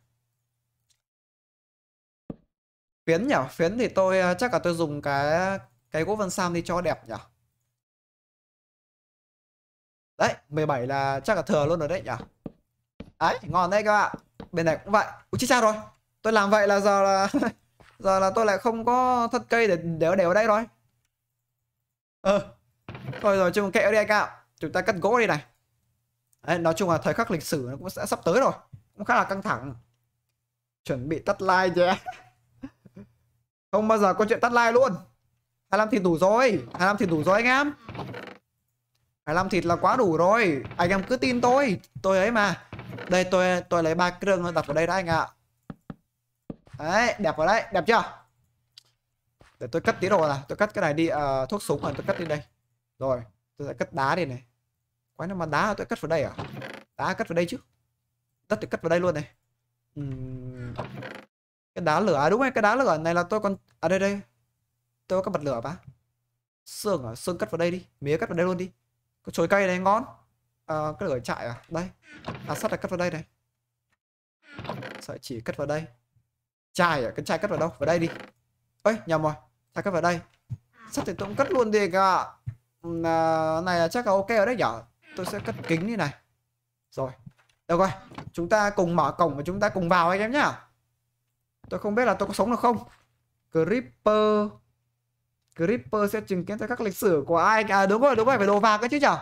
phiến nhở, phiến thì tôi à, chắc là tôi dùng cái cái gỗ vân sam đi cho đẹp nhở. đấy 17 là chắc là thừa luôn rồi đấy nhở. đấy ngon đấy các bạn bên này cũng vậy ui chết cha rồi tôi làm vậy là giờ là (laughs) giờ là tôi lại không có thân cây để để để ở đây rồi ờ ừ. thôi rồi chung kệ đi anh ạ chúng ta cắt gỗ đi này Đấy, nói chung là thời khắc lịch sử nó cũng sẽ sắp tới rồi cũng khá là căng thẳng chuẩn bị tắt like chứ (laughs) không bao giờ có chuyện tắt like luôn 25 thịt đủ rồi 25 thịt đủ rồi anh em 25 thịt là quá đủ rồi anh em cứ tin tôi tôi ấy mà đây tôi tôi lấy ba cương đặt vào đây đã anh ạ Đấy, đẹp rồi đấy, đẹp chưa? Để tôi cất tí đồ là tôi cất cái này đi à, thuốc súng rồi tôi cất đi đây. Rồi, tôi sẽ cất đá đi này. Quái nó mà đá tôi cất vào đây à? Đá cất vào đây chứ. Đất thì cất vào đây luôn này. Uhm. Cái đá lửa à, đúng không cái đá lửa này là tôi còn ở à, đây đây. Tôi có bật lửa bá. Xương à, xương cất vào đây đi, mía cất vào đây luôn đi. Có chồi cây này ngon. À, cái lửa chạy à? Đây. À sắt là cất vào đây này. Sợi chỉ cất vào đây chai à cái chai cất vào đâu vào đây đi ấy nhầm rồi chai cất vào đây sắp thì tôi cũng cất luôn đi cả ừ, à, này là chắc là ok ở đấy nhở tôi sẽ cất kính như này rồi được rồi chúng ta cùng mở cổng và chúng ta cùng vào anh em nhá tôi không biết là tôi có sống được không creeper creeper sẽ chứng kiến ra các lịch sử của ai à đúng rồi đúng rồi phải đồ vàng cái chứ nhở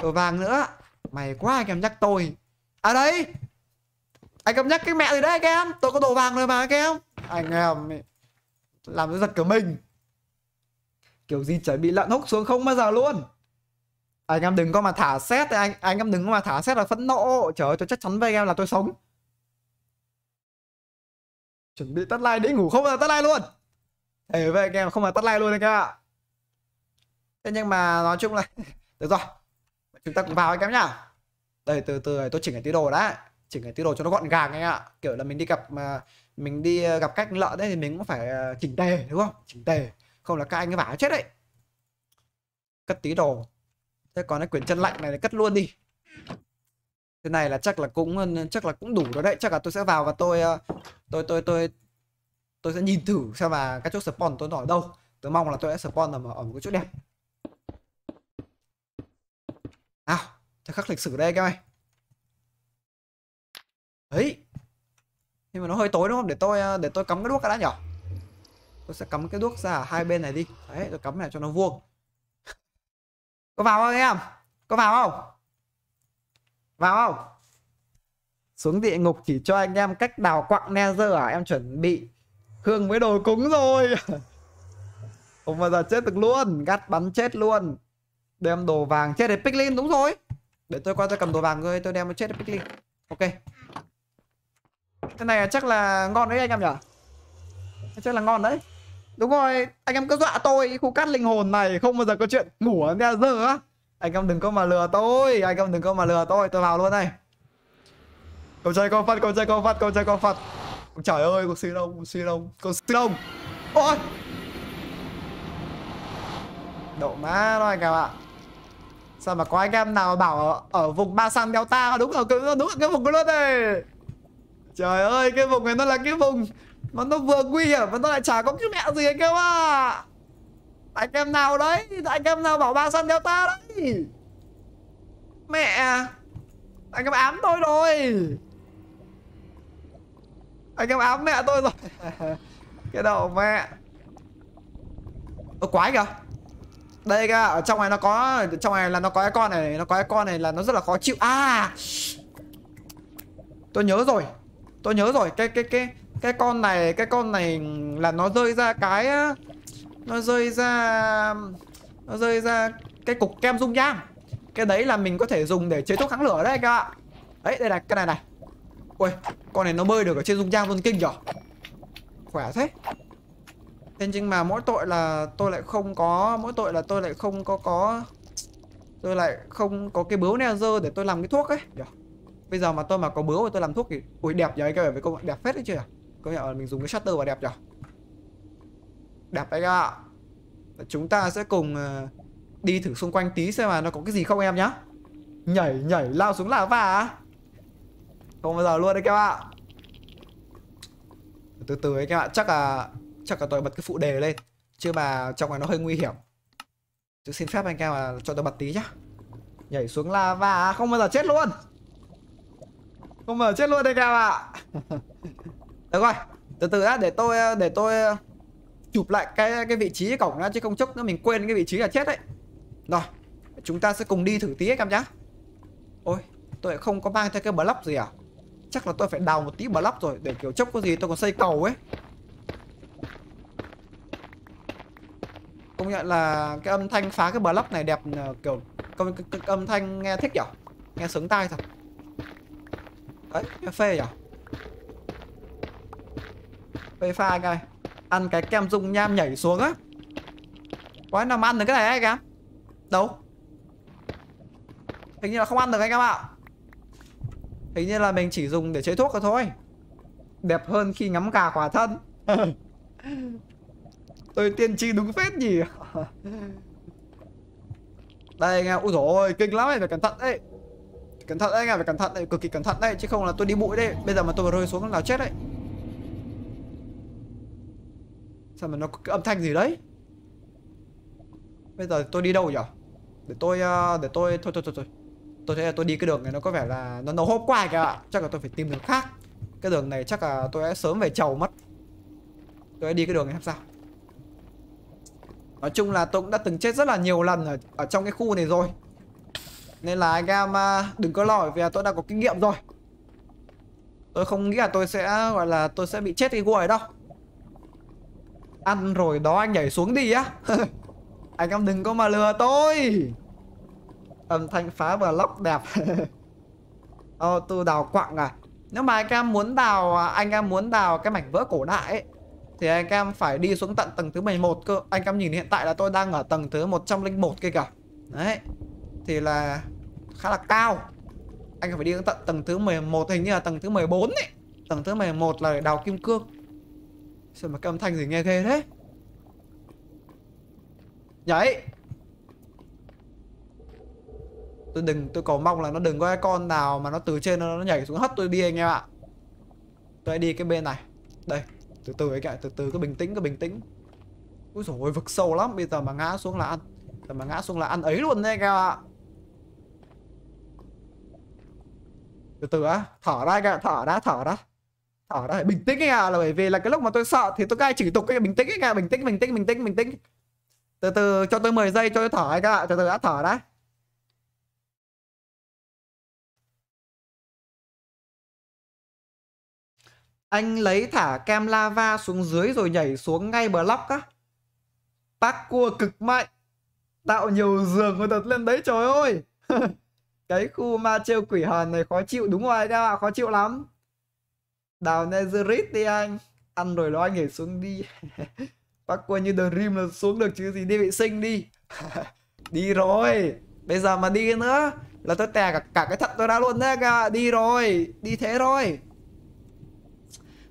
đồ vàng nữa mày quá anh em nhắc tôi à đấy anh em nhắc cái mẹ gì đấy anh em tôi có đồ vàng rồi mà anh em anh em làm nó giật cả mình kiểu gì chảy bị lặn hốc xuống không bao giờ luôn anh em đừng có mà thả xét anh anh em đừng có mà thả xét là phẫn nộ trời ơi tôi chắc chắn với anh em là tôi sống chuẩn bị tắt like để ngủ không là tắt like luôn thế với anh em không là tắt like luôn anh em ạ thế nhưng mà nói chung là (laughs) được rồi chúng ta cùng vào anh em nhá đây từ từ tôi chỉnh cái tí đồ đã chỉnh cái tư đồ cho nó gọn gàng anh ạ kiểu là mình đi gặp mà mình đi ờ, gặp cách lợn đấy thì mình cũng phải ờ, chỉnh tề đúng không chỉnh tề không là các anh ấy vả chết đấy cất tí đồ thế còn cái quyển chân lạnh này thì cất luôn đi thế này là chắc là cũng chắc là cũng đủ rồi đấy chắc là tôi sẽ vào và tôi ờ, tôi tôi tôi tôi sẽ nhìn thử xem mà các chỗ spawn tôi ở đâu tôi mong là tôi sẽ spawn ở, ở một cái chỗ đẹp nào thật khắc lịch sử đây các anh ấy nhưng mà nó hơi tối đúng không để tôi ờ, để tôi cắm cái đuốc ra đã nhở tôi sẽ cắm cái đuốc ra hai bên này đi đấy tôi cắm này cho nó vuông có vào không em có vào không vào không xuống địa ngục chỉ cho anh em cách đào quặng nether à em chuẩn bị hương với đồ cúng rồi (laughs) không bao giờ chết được luôn gắt bắn chết luôn đem đồ vàng chết để pick lên đúng rồi để tôi qua tôi cầm đồ vàng rồi tôi đem nó chết để pick lên. ok cái này chắc là ngon đấy anh em nhở chắc là ngon đấy đúng rồi anh em cứ dọa tôi khu cát linh hồn này không bao giờ có chuyện ngủ ở đến giờ á anh em đừng có mà lừa tôi anh em đừng có mà lừa tôi tôi vào luôn này cầu chơi con phật cầu chơi con phật cầu chơi con phật trời ơi con sư đông con sư đông con sư đông ôi độ má đó anh em ạ sao mà có anh em nào bảo ở, ở vùng ba sang delta đúng là đúng là cái vùng luôn này Trời ơi cái vùng này nó là cái vùng Mà nó vừa nguy hiểm mà nó lại chả có cái mẹ gì anh em à Anh em nào đấy Anh em nào bảo ba săn theo ta đấy Mẹ Anh em ám tôi rồi Anh em ám mẹ tôi rồi (laughs) Cái đầu mẹ Ơ quái kìa đây kìa, ở trong này nó có trong này là nó có cái con này nó có cái con này là nó rất là khó chịu à tôi nhớ rồi tôi nhớ rồi cái cái cái cái con này cái con này là nó rơi ra cái nó rơi ra nó rơi ra cái cục kem dung nham cái đấy là mình có thể dùng để chế thuốc kháng lửa đấy các ạ ấy đây là cái này này ui con này nó bơi được ở trên dung nham luôn kinh nhở khỏe thế thế nhưng mà mỗi tội là tôi lại không có mỗi tội là tôi lại không có có tôi lại không có cái bướu neo dơ để tôi làm cái thuốc ấy nhở bây giờ mà tôi mà có bướu mà tôi làm thuốc thì ui đẹp nhờ các với công đẹp phết đấy chưa công nhận mình dùng cái shutter và đẹp nhở đẹp đấy ạ chúng ta sẽ cùng ờ, đi thử xung quanh tí xem mà nó có cái gì không em nhá nhảy nhảy lao xuống lava à không bao giờ luôn đấy các bạn từ từ ấy các bạn chắc là chắc là tôi bật cái phụ đề lên chưa mà trong này nó hơi nguy hiểm tôi xin phép anh em là cho tôi bật tí nhá nhảy xuống lava à? không bao giờ chết luôn không mở chết luôn đây các bạn ạ (laughs) được rồi từ từ đã để tôi để tôi ờ, chụp lại cái cái vị trí cổng ra chứ không chốc nữa mình quên cái vị trí là chết đấy rồi chúng ta sẽ cùng đi thử tí ấy, em nhá ôi tôi không có mang theo cái block gì à chắc là tôi phải đào một tí block rồi để kiểu chốc có gì tôi còn xây cầu ấy công nhận là cái âm thanh phá cái block này đẹp ờ, kiểu công cái, cái, cái âm thanh nghe thích nhở nghe sướng tai thật ấy phê à phê pha anh ơi ăn cái kem dung nham nhảy xuống á quái nào nằm ăn được cái này anh em đâu hình như là không ăn được anh em ạ hình như là mình chỉ dùng để chế thuốc rồi thôi đẹp hơn khi ngắm gà quả thân (laughs) tôi tiên tri đúng phết nhỉ (laughs) đây anh em ui dồi ôi kinh lắm này phải cẩn thận đấy cẩn thận đấy anh em phải cẩn thận đấy cực kỳ cẩn thận đấy chứ không là tôi đi bụi đấy bây giờ mà tôi mà rơi xuống là chết đấy sao mà nó có cái âm thanh gì đấy bây giờ tôi đi đâu nhở để tôi ờ, để tôi thôi thôi thôi thôi tôi thấy là tôi đi cái đường này nó có vẻ là nó nó hôm qua kìa chắc là tôi phải tìm đường khác cái đường này chắc là tôi sẽ sớm về chầu mất tôi sẽ đi cái đường này làm sao nói chung là tôi cũng đã từng chết rất là nhiều lần ở, ở trong cái khu này rồi nên là anh em à, đừng có lo vì tôi đã có kinh nghiệm rồi Tôi không nghĩ là tôi sẽ gọi là tôi sẽ bị chết cái guồi đâu Ăn rồi đó anh nhảy xuống đi á (laughs) Anh em đừng có mà lừa tôi Âm thanh phá và lóc đẹp (laughs) Ô, tôi đào quặng à Nếu mà anh em muốn đào à, Anh em muốn đào cái mảnh vỡ cổ đại ấy, Thì anh em phải đi xuống tận tầng thứ 11 cơ Anh em nhìn hiện tại là tôi đang ở tầng thứ 101 kia cả Đấy thì là khá là cao anh phải đi đến tận tầng thứ 11 hình như là tầng thứ 14 ấy tầng thứ 11 là để đào kim cương sao mà cái âm thanh gì nghe ghê thế nhảy tôi đừng tôi cầu mong là nó đừng có cái con nào mà nó từ trên nó, nó nhảy xuống hất tôi đi anh em ạ tôi đi cái bên này đây từ từ ấy cả từ từ cứ bình tĩnh cứ bình tĩnh ui rồi vực sâu lắm bây giờ mà ngã xuống là ăn giờ mà ngã xuống là ăn ấy luôn đấy anh em ạ từ từ á thở ra anh ạ thở đã thở đã thở đã bình tĩnh anh ạ là bởi vì là cái lúc mà tôi sợ thì tôi cai chỉ tục cái bình tĩnh anh ạ bình tĩnh bình tĩnh bình tĩnh bình tĩnh từ từ cho tôi 10 giây cho tôi thở anh ạ từ từ đã thở đã Anh lấy thả kem lava xuống dưới rồi nhảy xuống ngay block á. Parkour cực mạnh. Tạo nhiều giường rồi thật lên đấy trời ơi. (laughs) cái khu ma trêu quỷ hòn này khó chịu đúng rồi các bạn khó chịu lắm đào Nezerit đi anh ăn rồi nó anh nhảy xuống đi (laughs) bác quên như The rim là xuống được chứ gì đi vệ sinh đi (laughs) đi rồi bây giờ mà đi nữa là tôi tè cả, cả cái thận tôi ra luôn đấy cả đi rồi đi thế rồi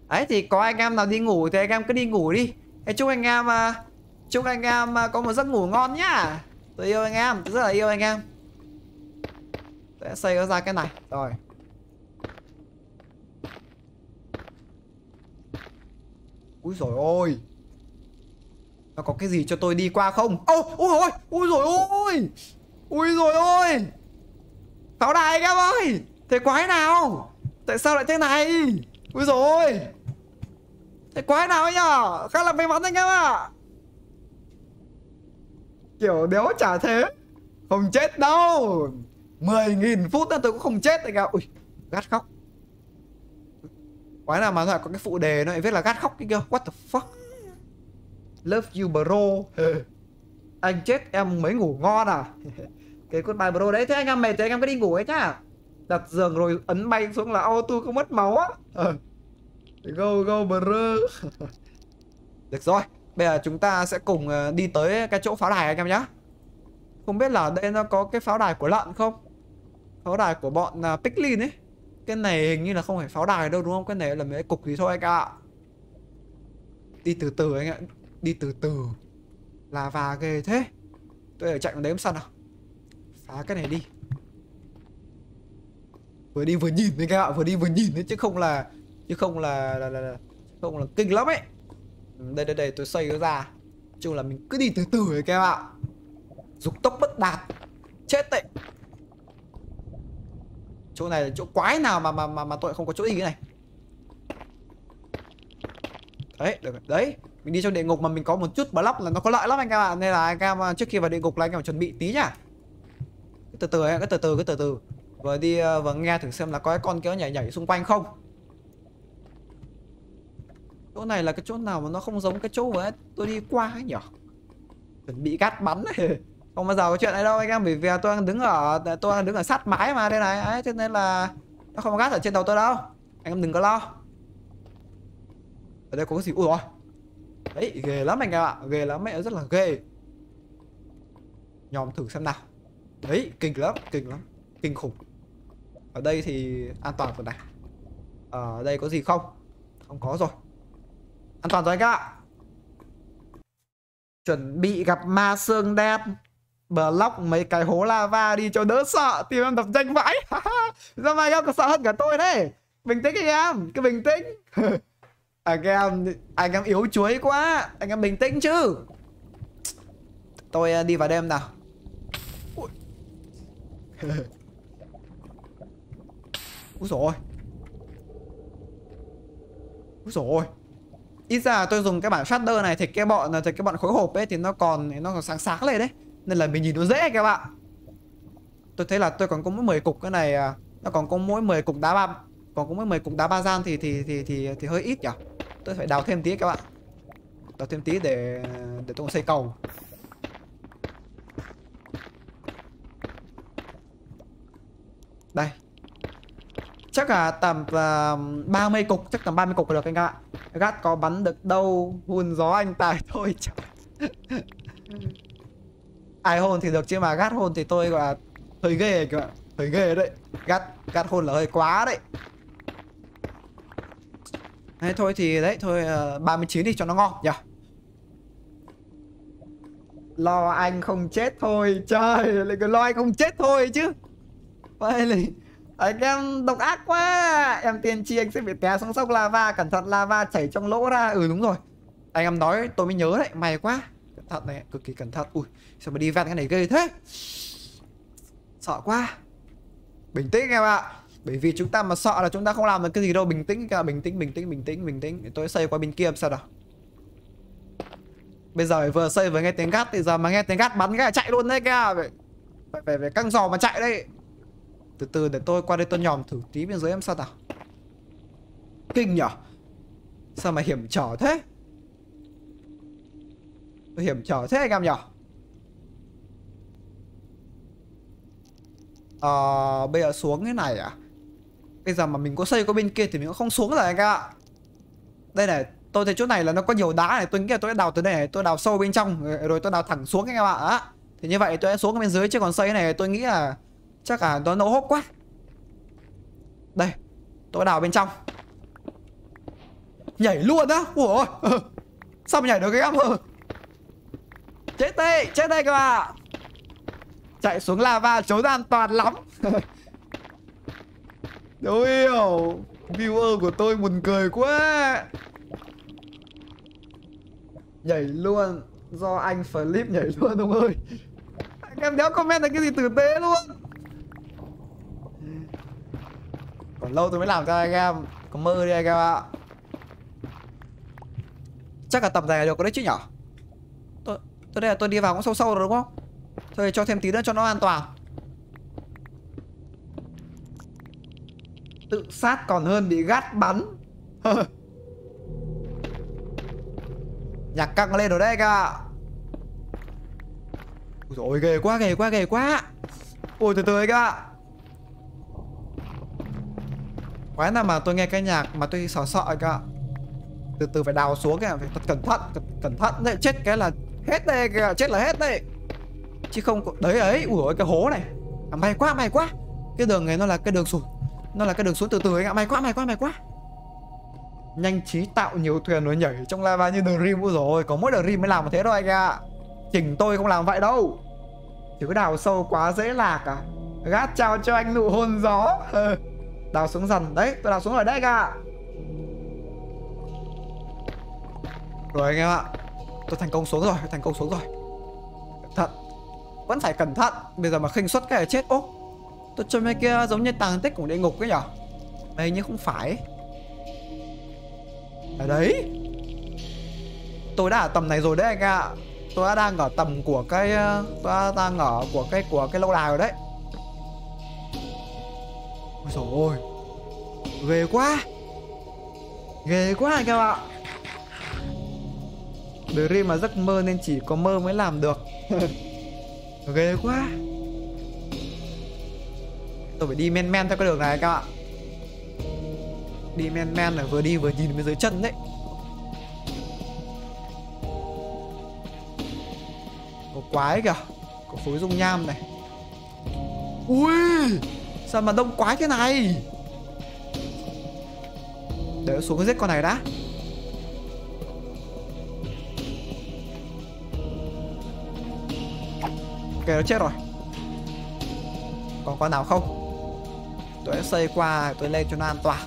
ấy thì có anh em nào đi ngủ thì anh em cứ đi ngủ đi Ê, chúc anh em mà chúc anh em à, có một giấc ngủ ngon nhá tôi yêu anh em tôi rất là yêu anh em sẽ xây nó ra cái này rồi Úi rồi ôi Nó có cái gì cho tôi đi qua không Ô ui rồi ui rồi ôi ui rồi ôi Pháo đài các em ơi Thế quái nào Tại sao lại thế này ui rồi Thế quái nào ấy nhở Khá là may mắn anh em ạ Kiểu đéo trả thế Không chết đâu 10.000 phút nữa tôi cũng không chết anh ạ Ui gắt khóc Quái nào mà lại có cái phụ đề nó lại viết là gắt khóc cái kia What the fuck Love you bro (laughs) Anh chết em mới ngủ ngon à (laughs) Cái bài bro đấy Thế anh em mệt thì anh em cứ đi ngủ ấy nhá Đặt giường rồi ấn bay xuống là auto không mất máu á (laughs) Go go bro Được rồi Bây giờ chúng ta sẽ cùng ờ, đi tới cái chỗ pháo đài anh em nhé Không biết là đây nó có cái pháo đài của lợn không pháo đài của bọn uh, Picklin ấy cái này hình như là không phải pháo đài đâu đúng không cái này là mấy cục gì thôi anh ạ đi từ từ anh ạ đi từ từ là và ghê thế tôi ở chạy vào đấy không sao nào phá cái này đi vừa đi vừa nhìn đấy các bạn vừa đi vừa nhìn đấy chứ không là chứ không là là, là, là không là kinh lắm ấy đây đây đây tôi xoay nó ra chung là mình cứ đi từ từ đấy các bạn dục tốc bất đạt chết tệ chỗ này là chỗ quái nào mà mà mà, mà tôi không có chỗ y này đấy được rồi. đấy mình đi trong địa ngục mà mình có một chút block là nó có lợi lắm anh em ạ nên là anh em à, trước khi vào địa ngục là anh em chuẩn bị tí nhá từ từ ấy, từ từ cái từ từ vừa đi à, vừa nghe thử xem là có cái con kia nhảy nhảy xung quanh không chỗ này là cái chỗ nào mà nó không giống cái chỗ mà tôi đi qua ấy nhở chuẩn bị gắt bắn ấy. (laughs) không bao giờ có chuyện này đâu anh em bởi vì tôi đang đứng ở tôi đang đứng ở sát mái mà đây này ấy cho nên là nó không có gắt ở trên đầu tôi đâu anh em đừng có lo ở đây có cái gì ui rồi đấy ghê lắm anh em ạ ghê lắm mẹ rất là ghê nhòm thử xem nào đấy kinh lắm kinh lắm kinh khủng ở đây thì an toàn phần này ờ, ở đây có gì không không có rồi an toàn rồi anh các ạ chuẩn bị gặp ma xương đen block mấy cái hố lava đi cho đỡ sợ Tìm em đập danh vãi Ra mai em có sợ hơn cả tôi đấy Bình tĩnh anh em, cứ bình tĩnh (laughs) Anh em, anh em yếu chuối quá Anh em bình tĩnh chứ Tôi à, đi vào đêm nào (laughs) Úi rồi ôi Úi dồi Ít ra tôi dùng cái bản shader này thì cái bọn à, thì cái bọn khối hộp ấy thì nó còn nó còn sáng sáng lên đấy nên là mình nhìn nó dễ các bạn Tôi thấy là tôi còn có mỗi 10 cục cái này à, Nó còn có mỗi 10 cục đá ba Còn có mỗi 10 cục đá ba gian thì thì thì thì, thì hơi ít nhỉ Tôi phải đào thêm tí các bạn Đào thêm tí để để tôi xây cầu Đây Chắc là tầm uh, à, 30 cục Chắc tầm 30 cục là được anh ạ Gắt có bắn được đâu Hùn gió anh tài thôi Trời ừ ai hôn thì được chứ mà gắt hôn thì tôi gọi là hơi ghê bạn hơi ghê đấy gắt gắt hôn là hơi quá đấy đấy thôi thì đấy thôi uh, ờ, 39 đi cho nó ngon nhỉ yeah. lo anh không chết thôi trời lại cứ lo anh không chết thôi chứ vậy là anh em độc ác quá em tiên tri anh sẽ bị té xuống sông lava cẩn thận lava chảy trong lỗ ra ừ đúng rồi anh em nói tôi mới nhớ đấy mày quá cẩn thận này cực kỳ cẩn thận ui sao mà đi vẹn cái này ghê thế sợ quá bình tĩnh em ạ bởi vì chúng ta mà sợ là chúng ta không làm được cái gì đâu bình tĩnh cả bình tĩnh bình tĩnh bình tĩnh bình tĩnh tôi xây qua bên kia sao nào bây giờ vừa xây vừa nghe tiếng gắt thì giờ mà nghe tiếng gắt bắn cái chạy luôn đấy kia phải phải phải, căng giò mà chạy đây từ từ để tôi qua đây tôi nhòm thử tí bên dưới em sao nào kinh nhở sao mà hiểm trở thế Tôi hiểm trở thế anh em nhỉ Ờ à, bây giờ xuống cái này à Bây giờ mà mình có xây có bên kia thì mình cũng không xuống rồi anh ạ Đây này Tôi thấy chỗ này là nó có nhiều đá này Tôi nghĩ là tôi sẽ đào từ đây này Tôi đào sâu bên trong Rồi tôi đào thẳng xuống anh em ạ à. Thì như vậy tôi sẽ xuống bên dưới Chứ còn xây này tôi nghĩ là Chắc là nó nổ hốc quá Đây Tôi đào bên trong Nhảy luôn á Ủa (laughs) Sao mà nhảy được cái em Chết đây, chết đây các bạn Chạy xuống lava trốn an toàn lắm (laughs) Đâu hiểu Viewer của tôi buồn cười quá Nhảy luôn Do anh flip nhảy luôn ông ơi em đéo comment là cái gì tử tế luôn Còn lâu tôi mới làm cho anh em Có mơ đi anh em ạ Chắc là tầm này là được có đấy chứ nhở Tôi đây là tôi đi vào cũng sâu sâu rồi đúng không Thôi cho thêm tí nữa cho nó an toàn Tự sát còn hơn bị gắt bắn (laughs) Nhạc căng lên rồi đấy cả Ôi dồi ôi, ghê quá ghê quá ghê quá Ôi từ từ ấy cả Quái nào mà tôi nghe cái nhạc mà tôi sợ sợ cả Từ từ phải đào xuống kìa Phải thật cẩn thận cẩn, cẩn thận đấy Chết cái là Hết đây kìa, chết là hết đây Chứ không có... Đấy ấy, ủa cái hố này à, May quá, may quá Cái đường này nó là cái đường sụt Nó là cái đường xuống từ từ anh ạ, may quá, may quá, may quá Nhanh trí tạo nhiều thuyền rồi nhảy trong lava như Dream Ôi rồi có mỗi Dream mới làm thế thôi anh ạ Chỉnh tôi không làm vậy đâu Chứ đào sâu quá dễ lạc à Gát chào cho anh nụ hôn gió Đào xuống dần Đấy tôi đào xuống ở đây anh ạ Rồi anh em ạ Tôi thành công xuống rồi, thành công xuống rồi Cẩn thận Vẫn phải cẩn thận Bây giờ mà khinh suất cái là chết Ô Tôi cho mấy kia giống như tàng tích của địa ngục ấy nhở Đây nhưng không phải Ở đấy Tôi đã ở tầm này rồi đấy anh ạ Tôi đã đang ở tầm của cái ờ, Tôi đã đang ở của cái của cái lâu đài rồi đấy Ôi dồi ôi Ghê quá Ghê quá anh em ạ Dream là giấc mơ nên chỉ có mơ mới làm được (laughs) Ghê quá Tôi phải đi men men theo cái đường này các bạn Đi men men là vừa đi vừa nhìn bên dưới chân đấy Có quái kìa Có khối dung nham này Ui Sao mà đông quái thế này Để xuống giết con này đã ok nó chết rồi còn con nào không tôi sẽ xây qua tôi lên cho nó an toàn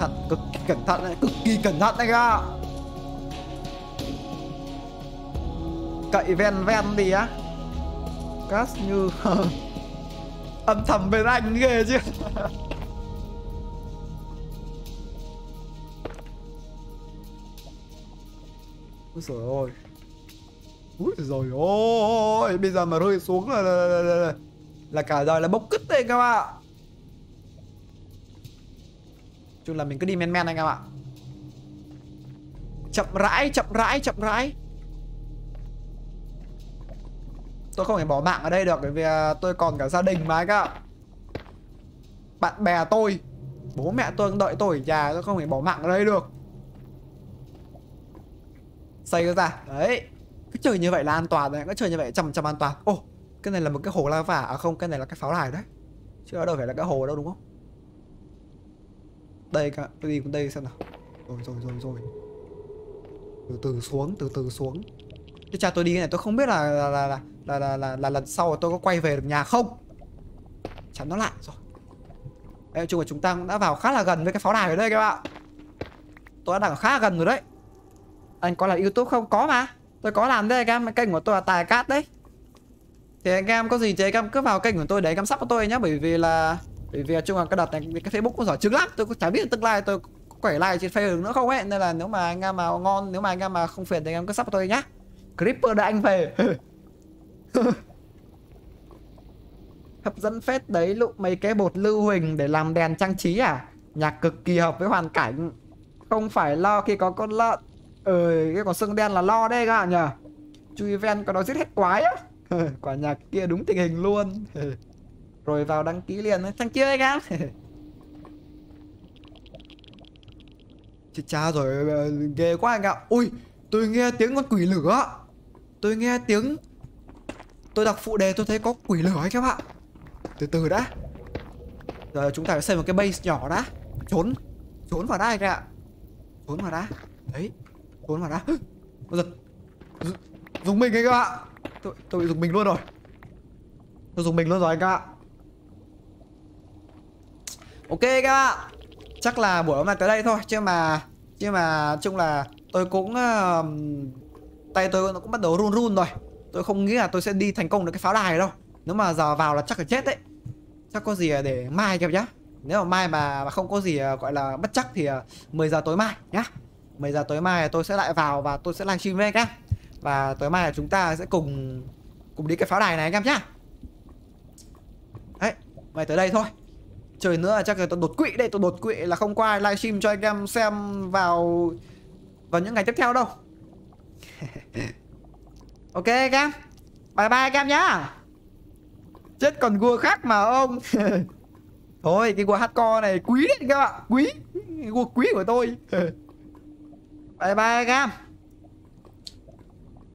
cẩn thận cực kỳ cẩn thận đấy cực kỳ cẩn thận đấy cơ cậy ven ven gì á cast như (laughs) âm thầm bên anh ghê chứ (laughs) Úi dồi ôi Úi rồi ôi bây giờ mà rơi xuống là là, là, là, là là cả đời là bốc cứt đây các bạn chung là mình cứ đi men men anh em ạ chậm rãi chậm rãi chậm rãi tôi không thể bỏ mạng ở đây được bởi vì à, tôi còn cả gia đình mà anh ạ bạn bè tôi bố mẹ tôi cũng đợi tôi ở nhà tôi không thể bỏ mạng ở đây được xây ra đấy cái trời như vậy là an toàn đấy cái trời như vậy chầm chầm an toàn ô oh, cái này là một cái hồ lava à không cái này là cái pháo đài đấy chứ đâu phải là cái hồ đâu đúng không đây cả tôi đi cũng đây xem nào rồi rồi rồi rồi từ từ xuống từ từ xuống cái cha tôi đi cái này tôi không biết là là là là là là, là, là lần sau tôi có quay về được nhà không chắn nó lại rồi Ê, chung là chúng ta cũng đã vào khá là gần với cái pháo đài ở đây các bạn tôi đã đang khá là gần rồi đấy anh có là youtube không có mà Tôi có làm đấy anh em Kênh của tôi là Tài Cát đấy Thì anh em có gì thì anh em cứ vào kênh của tôi để anh em sắp cho tôi nhá Bởi vì là Bởi vì là chung là cái đợt này cái Facebook có giỏi trứng lắm Tôi cũng chả biết tương lai tôi có quẩy like trên Facebook nữa không ấy Nên là nếu mà anh em mà ngon Nếu mà anh em mà không phiền thì anh em cứ sắp cho tôi nhá Creeper đã anh về (laughs) Hấp dẫn phết đấy lụ mấy cái bột lưu huỳnh để làm đèn trang trí à Nhạc cực kỳ hợp với hoàn cảnh Không phải lo khi có con lợn ơi ờ, cái con sưng đen là lo đây các bạn nhờ chui ven có nó giết hết quái á (laughs) quả nhạc kia đúng tình hình luôn (laughs) rồi vào đăng ký liền thằng kia đấy các (laughs) chết cha rồi ờ, ghê quá anh ạ ui tôi nghe tiếng con quỷ lửa tôi nghe tiếng tôi đọc phụ đề tôi thấy có quỷ lửa ấy các bạn từ từ đã giờ chúng ta phải xây một cái base nhỏ đã trốn trốn vào đây các ạ trốn vào đã đấy trốn vào đã Ôi giật Dùng mình anh các bạn Tôi, tôi bị dùng mình luôn rồi Tôi dùng mình luôn rồi anh các bạn Ok các bạn Chắc là buổi hôm nay tới đây thôi Chứ mà Chứ mà chung là tôi cũng uh, Tay tôi nó cũng bắt đầu run run rồi Tôi không nghĩ là tôi sẽ đi thành công được cái pháo đài đâu Nếu mà giờ vào là chắc là chết đấy Chắc có gì để mai kẹp nhá Nếu mà mai mà, mà không có gì ờ, gọi là bất chắc thì 10 ờ, giờ tối mai nhá Bây giờ tối mai tôi sẽ lại vào và tôi sẽ livestream với anh các Và tối mai chúng ta sẽ cùng cùng đi cái pháo đài này anh em nhá Đấy, mày tới đây thôi Trời nữa chắc là tôi đột quỵ đây, tôi đột quỵ là không qua livestream cho anh em xem vào vào những ngày tiếp theo đâu (laughs) Ok anh em Bye bye anh em nhá Chết còn gua khác mà ông (laughs) Thôi cái gua hardcore này quý đấy các bạn Quý Gua quý của tôi (laughs) bye bye các em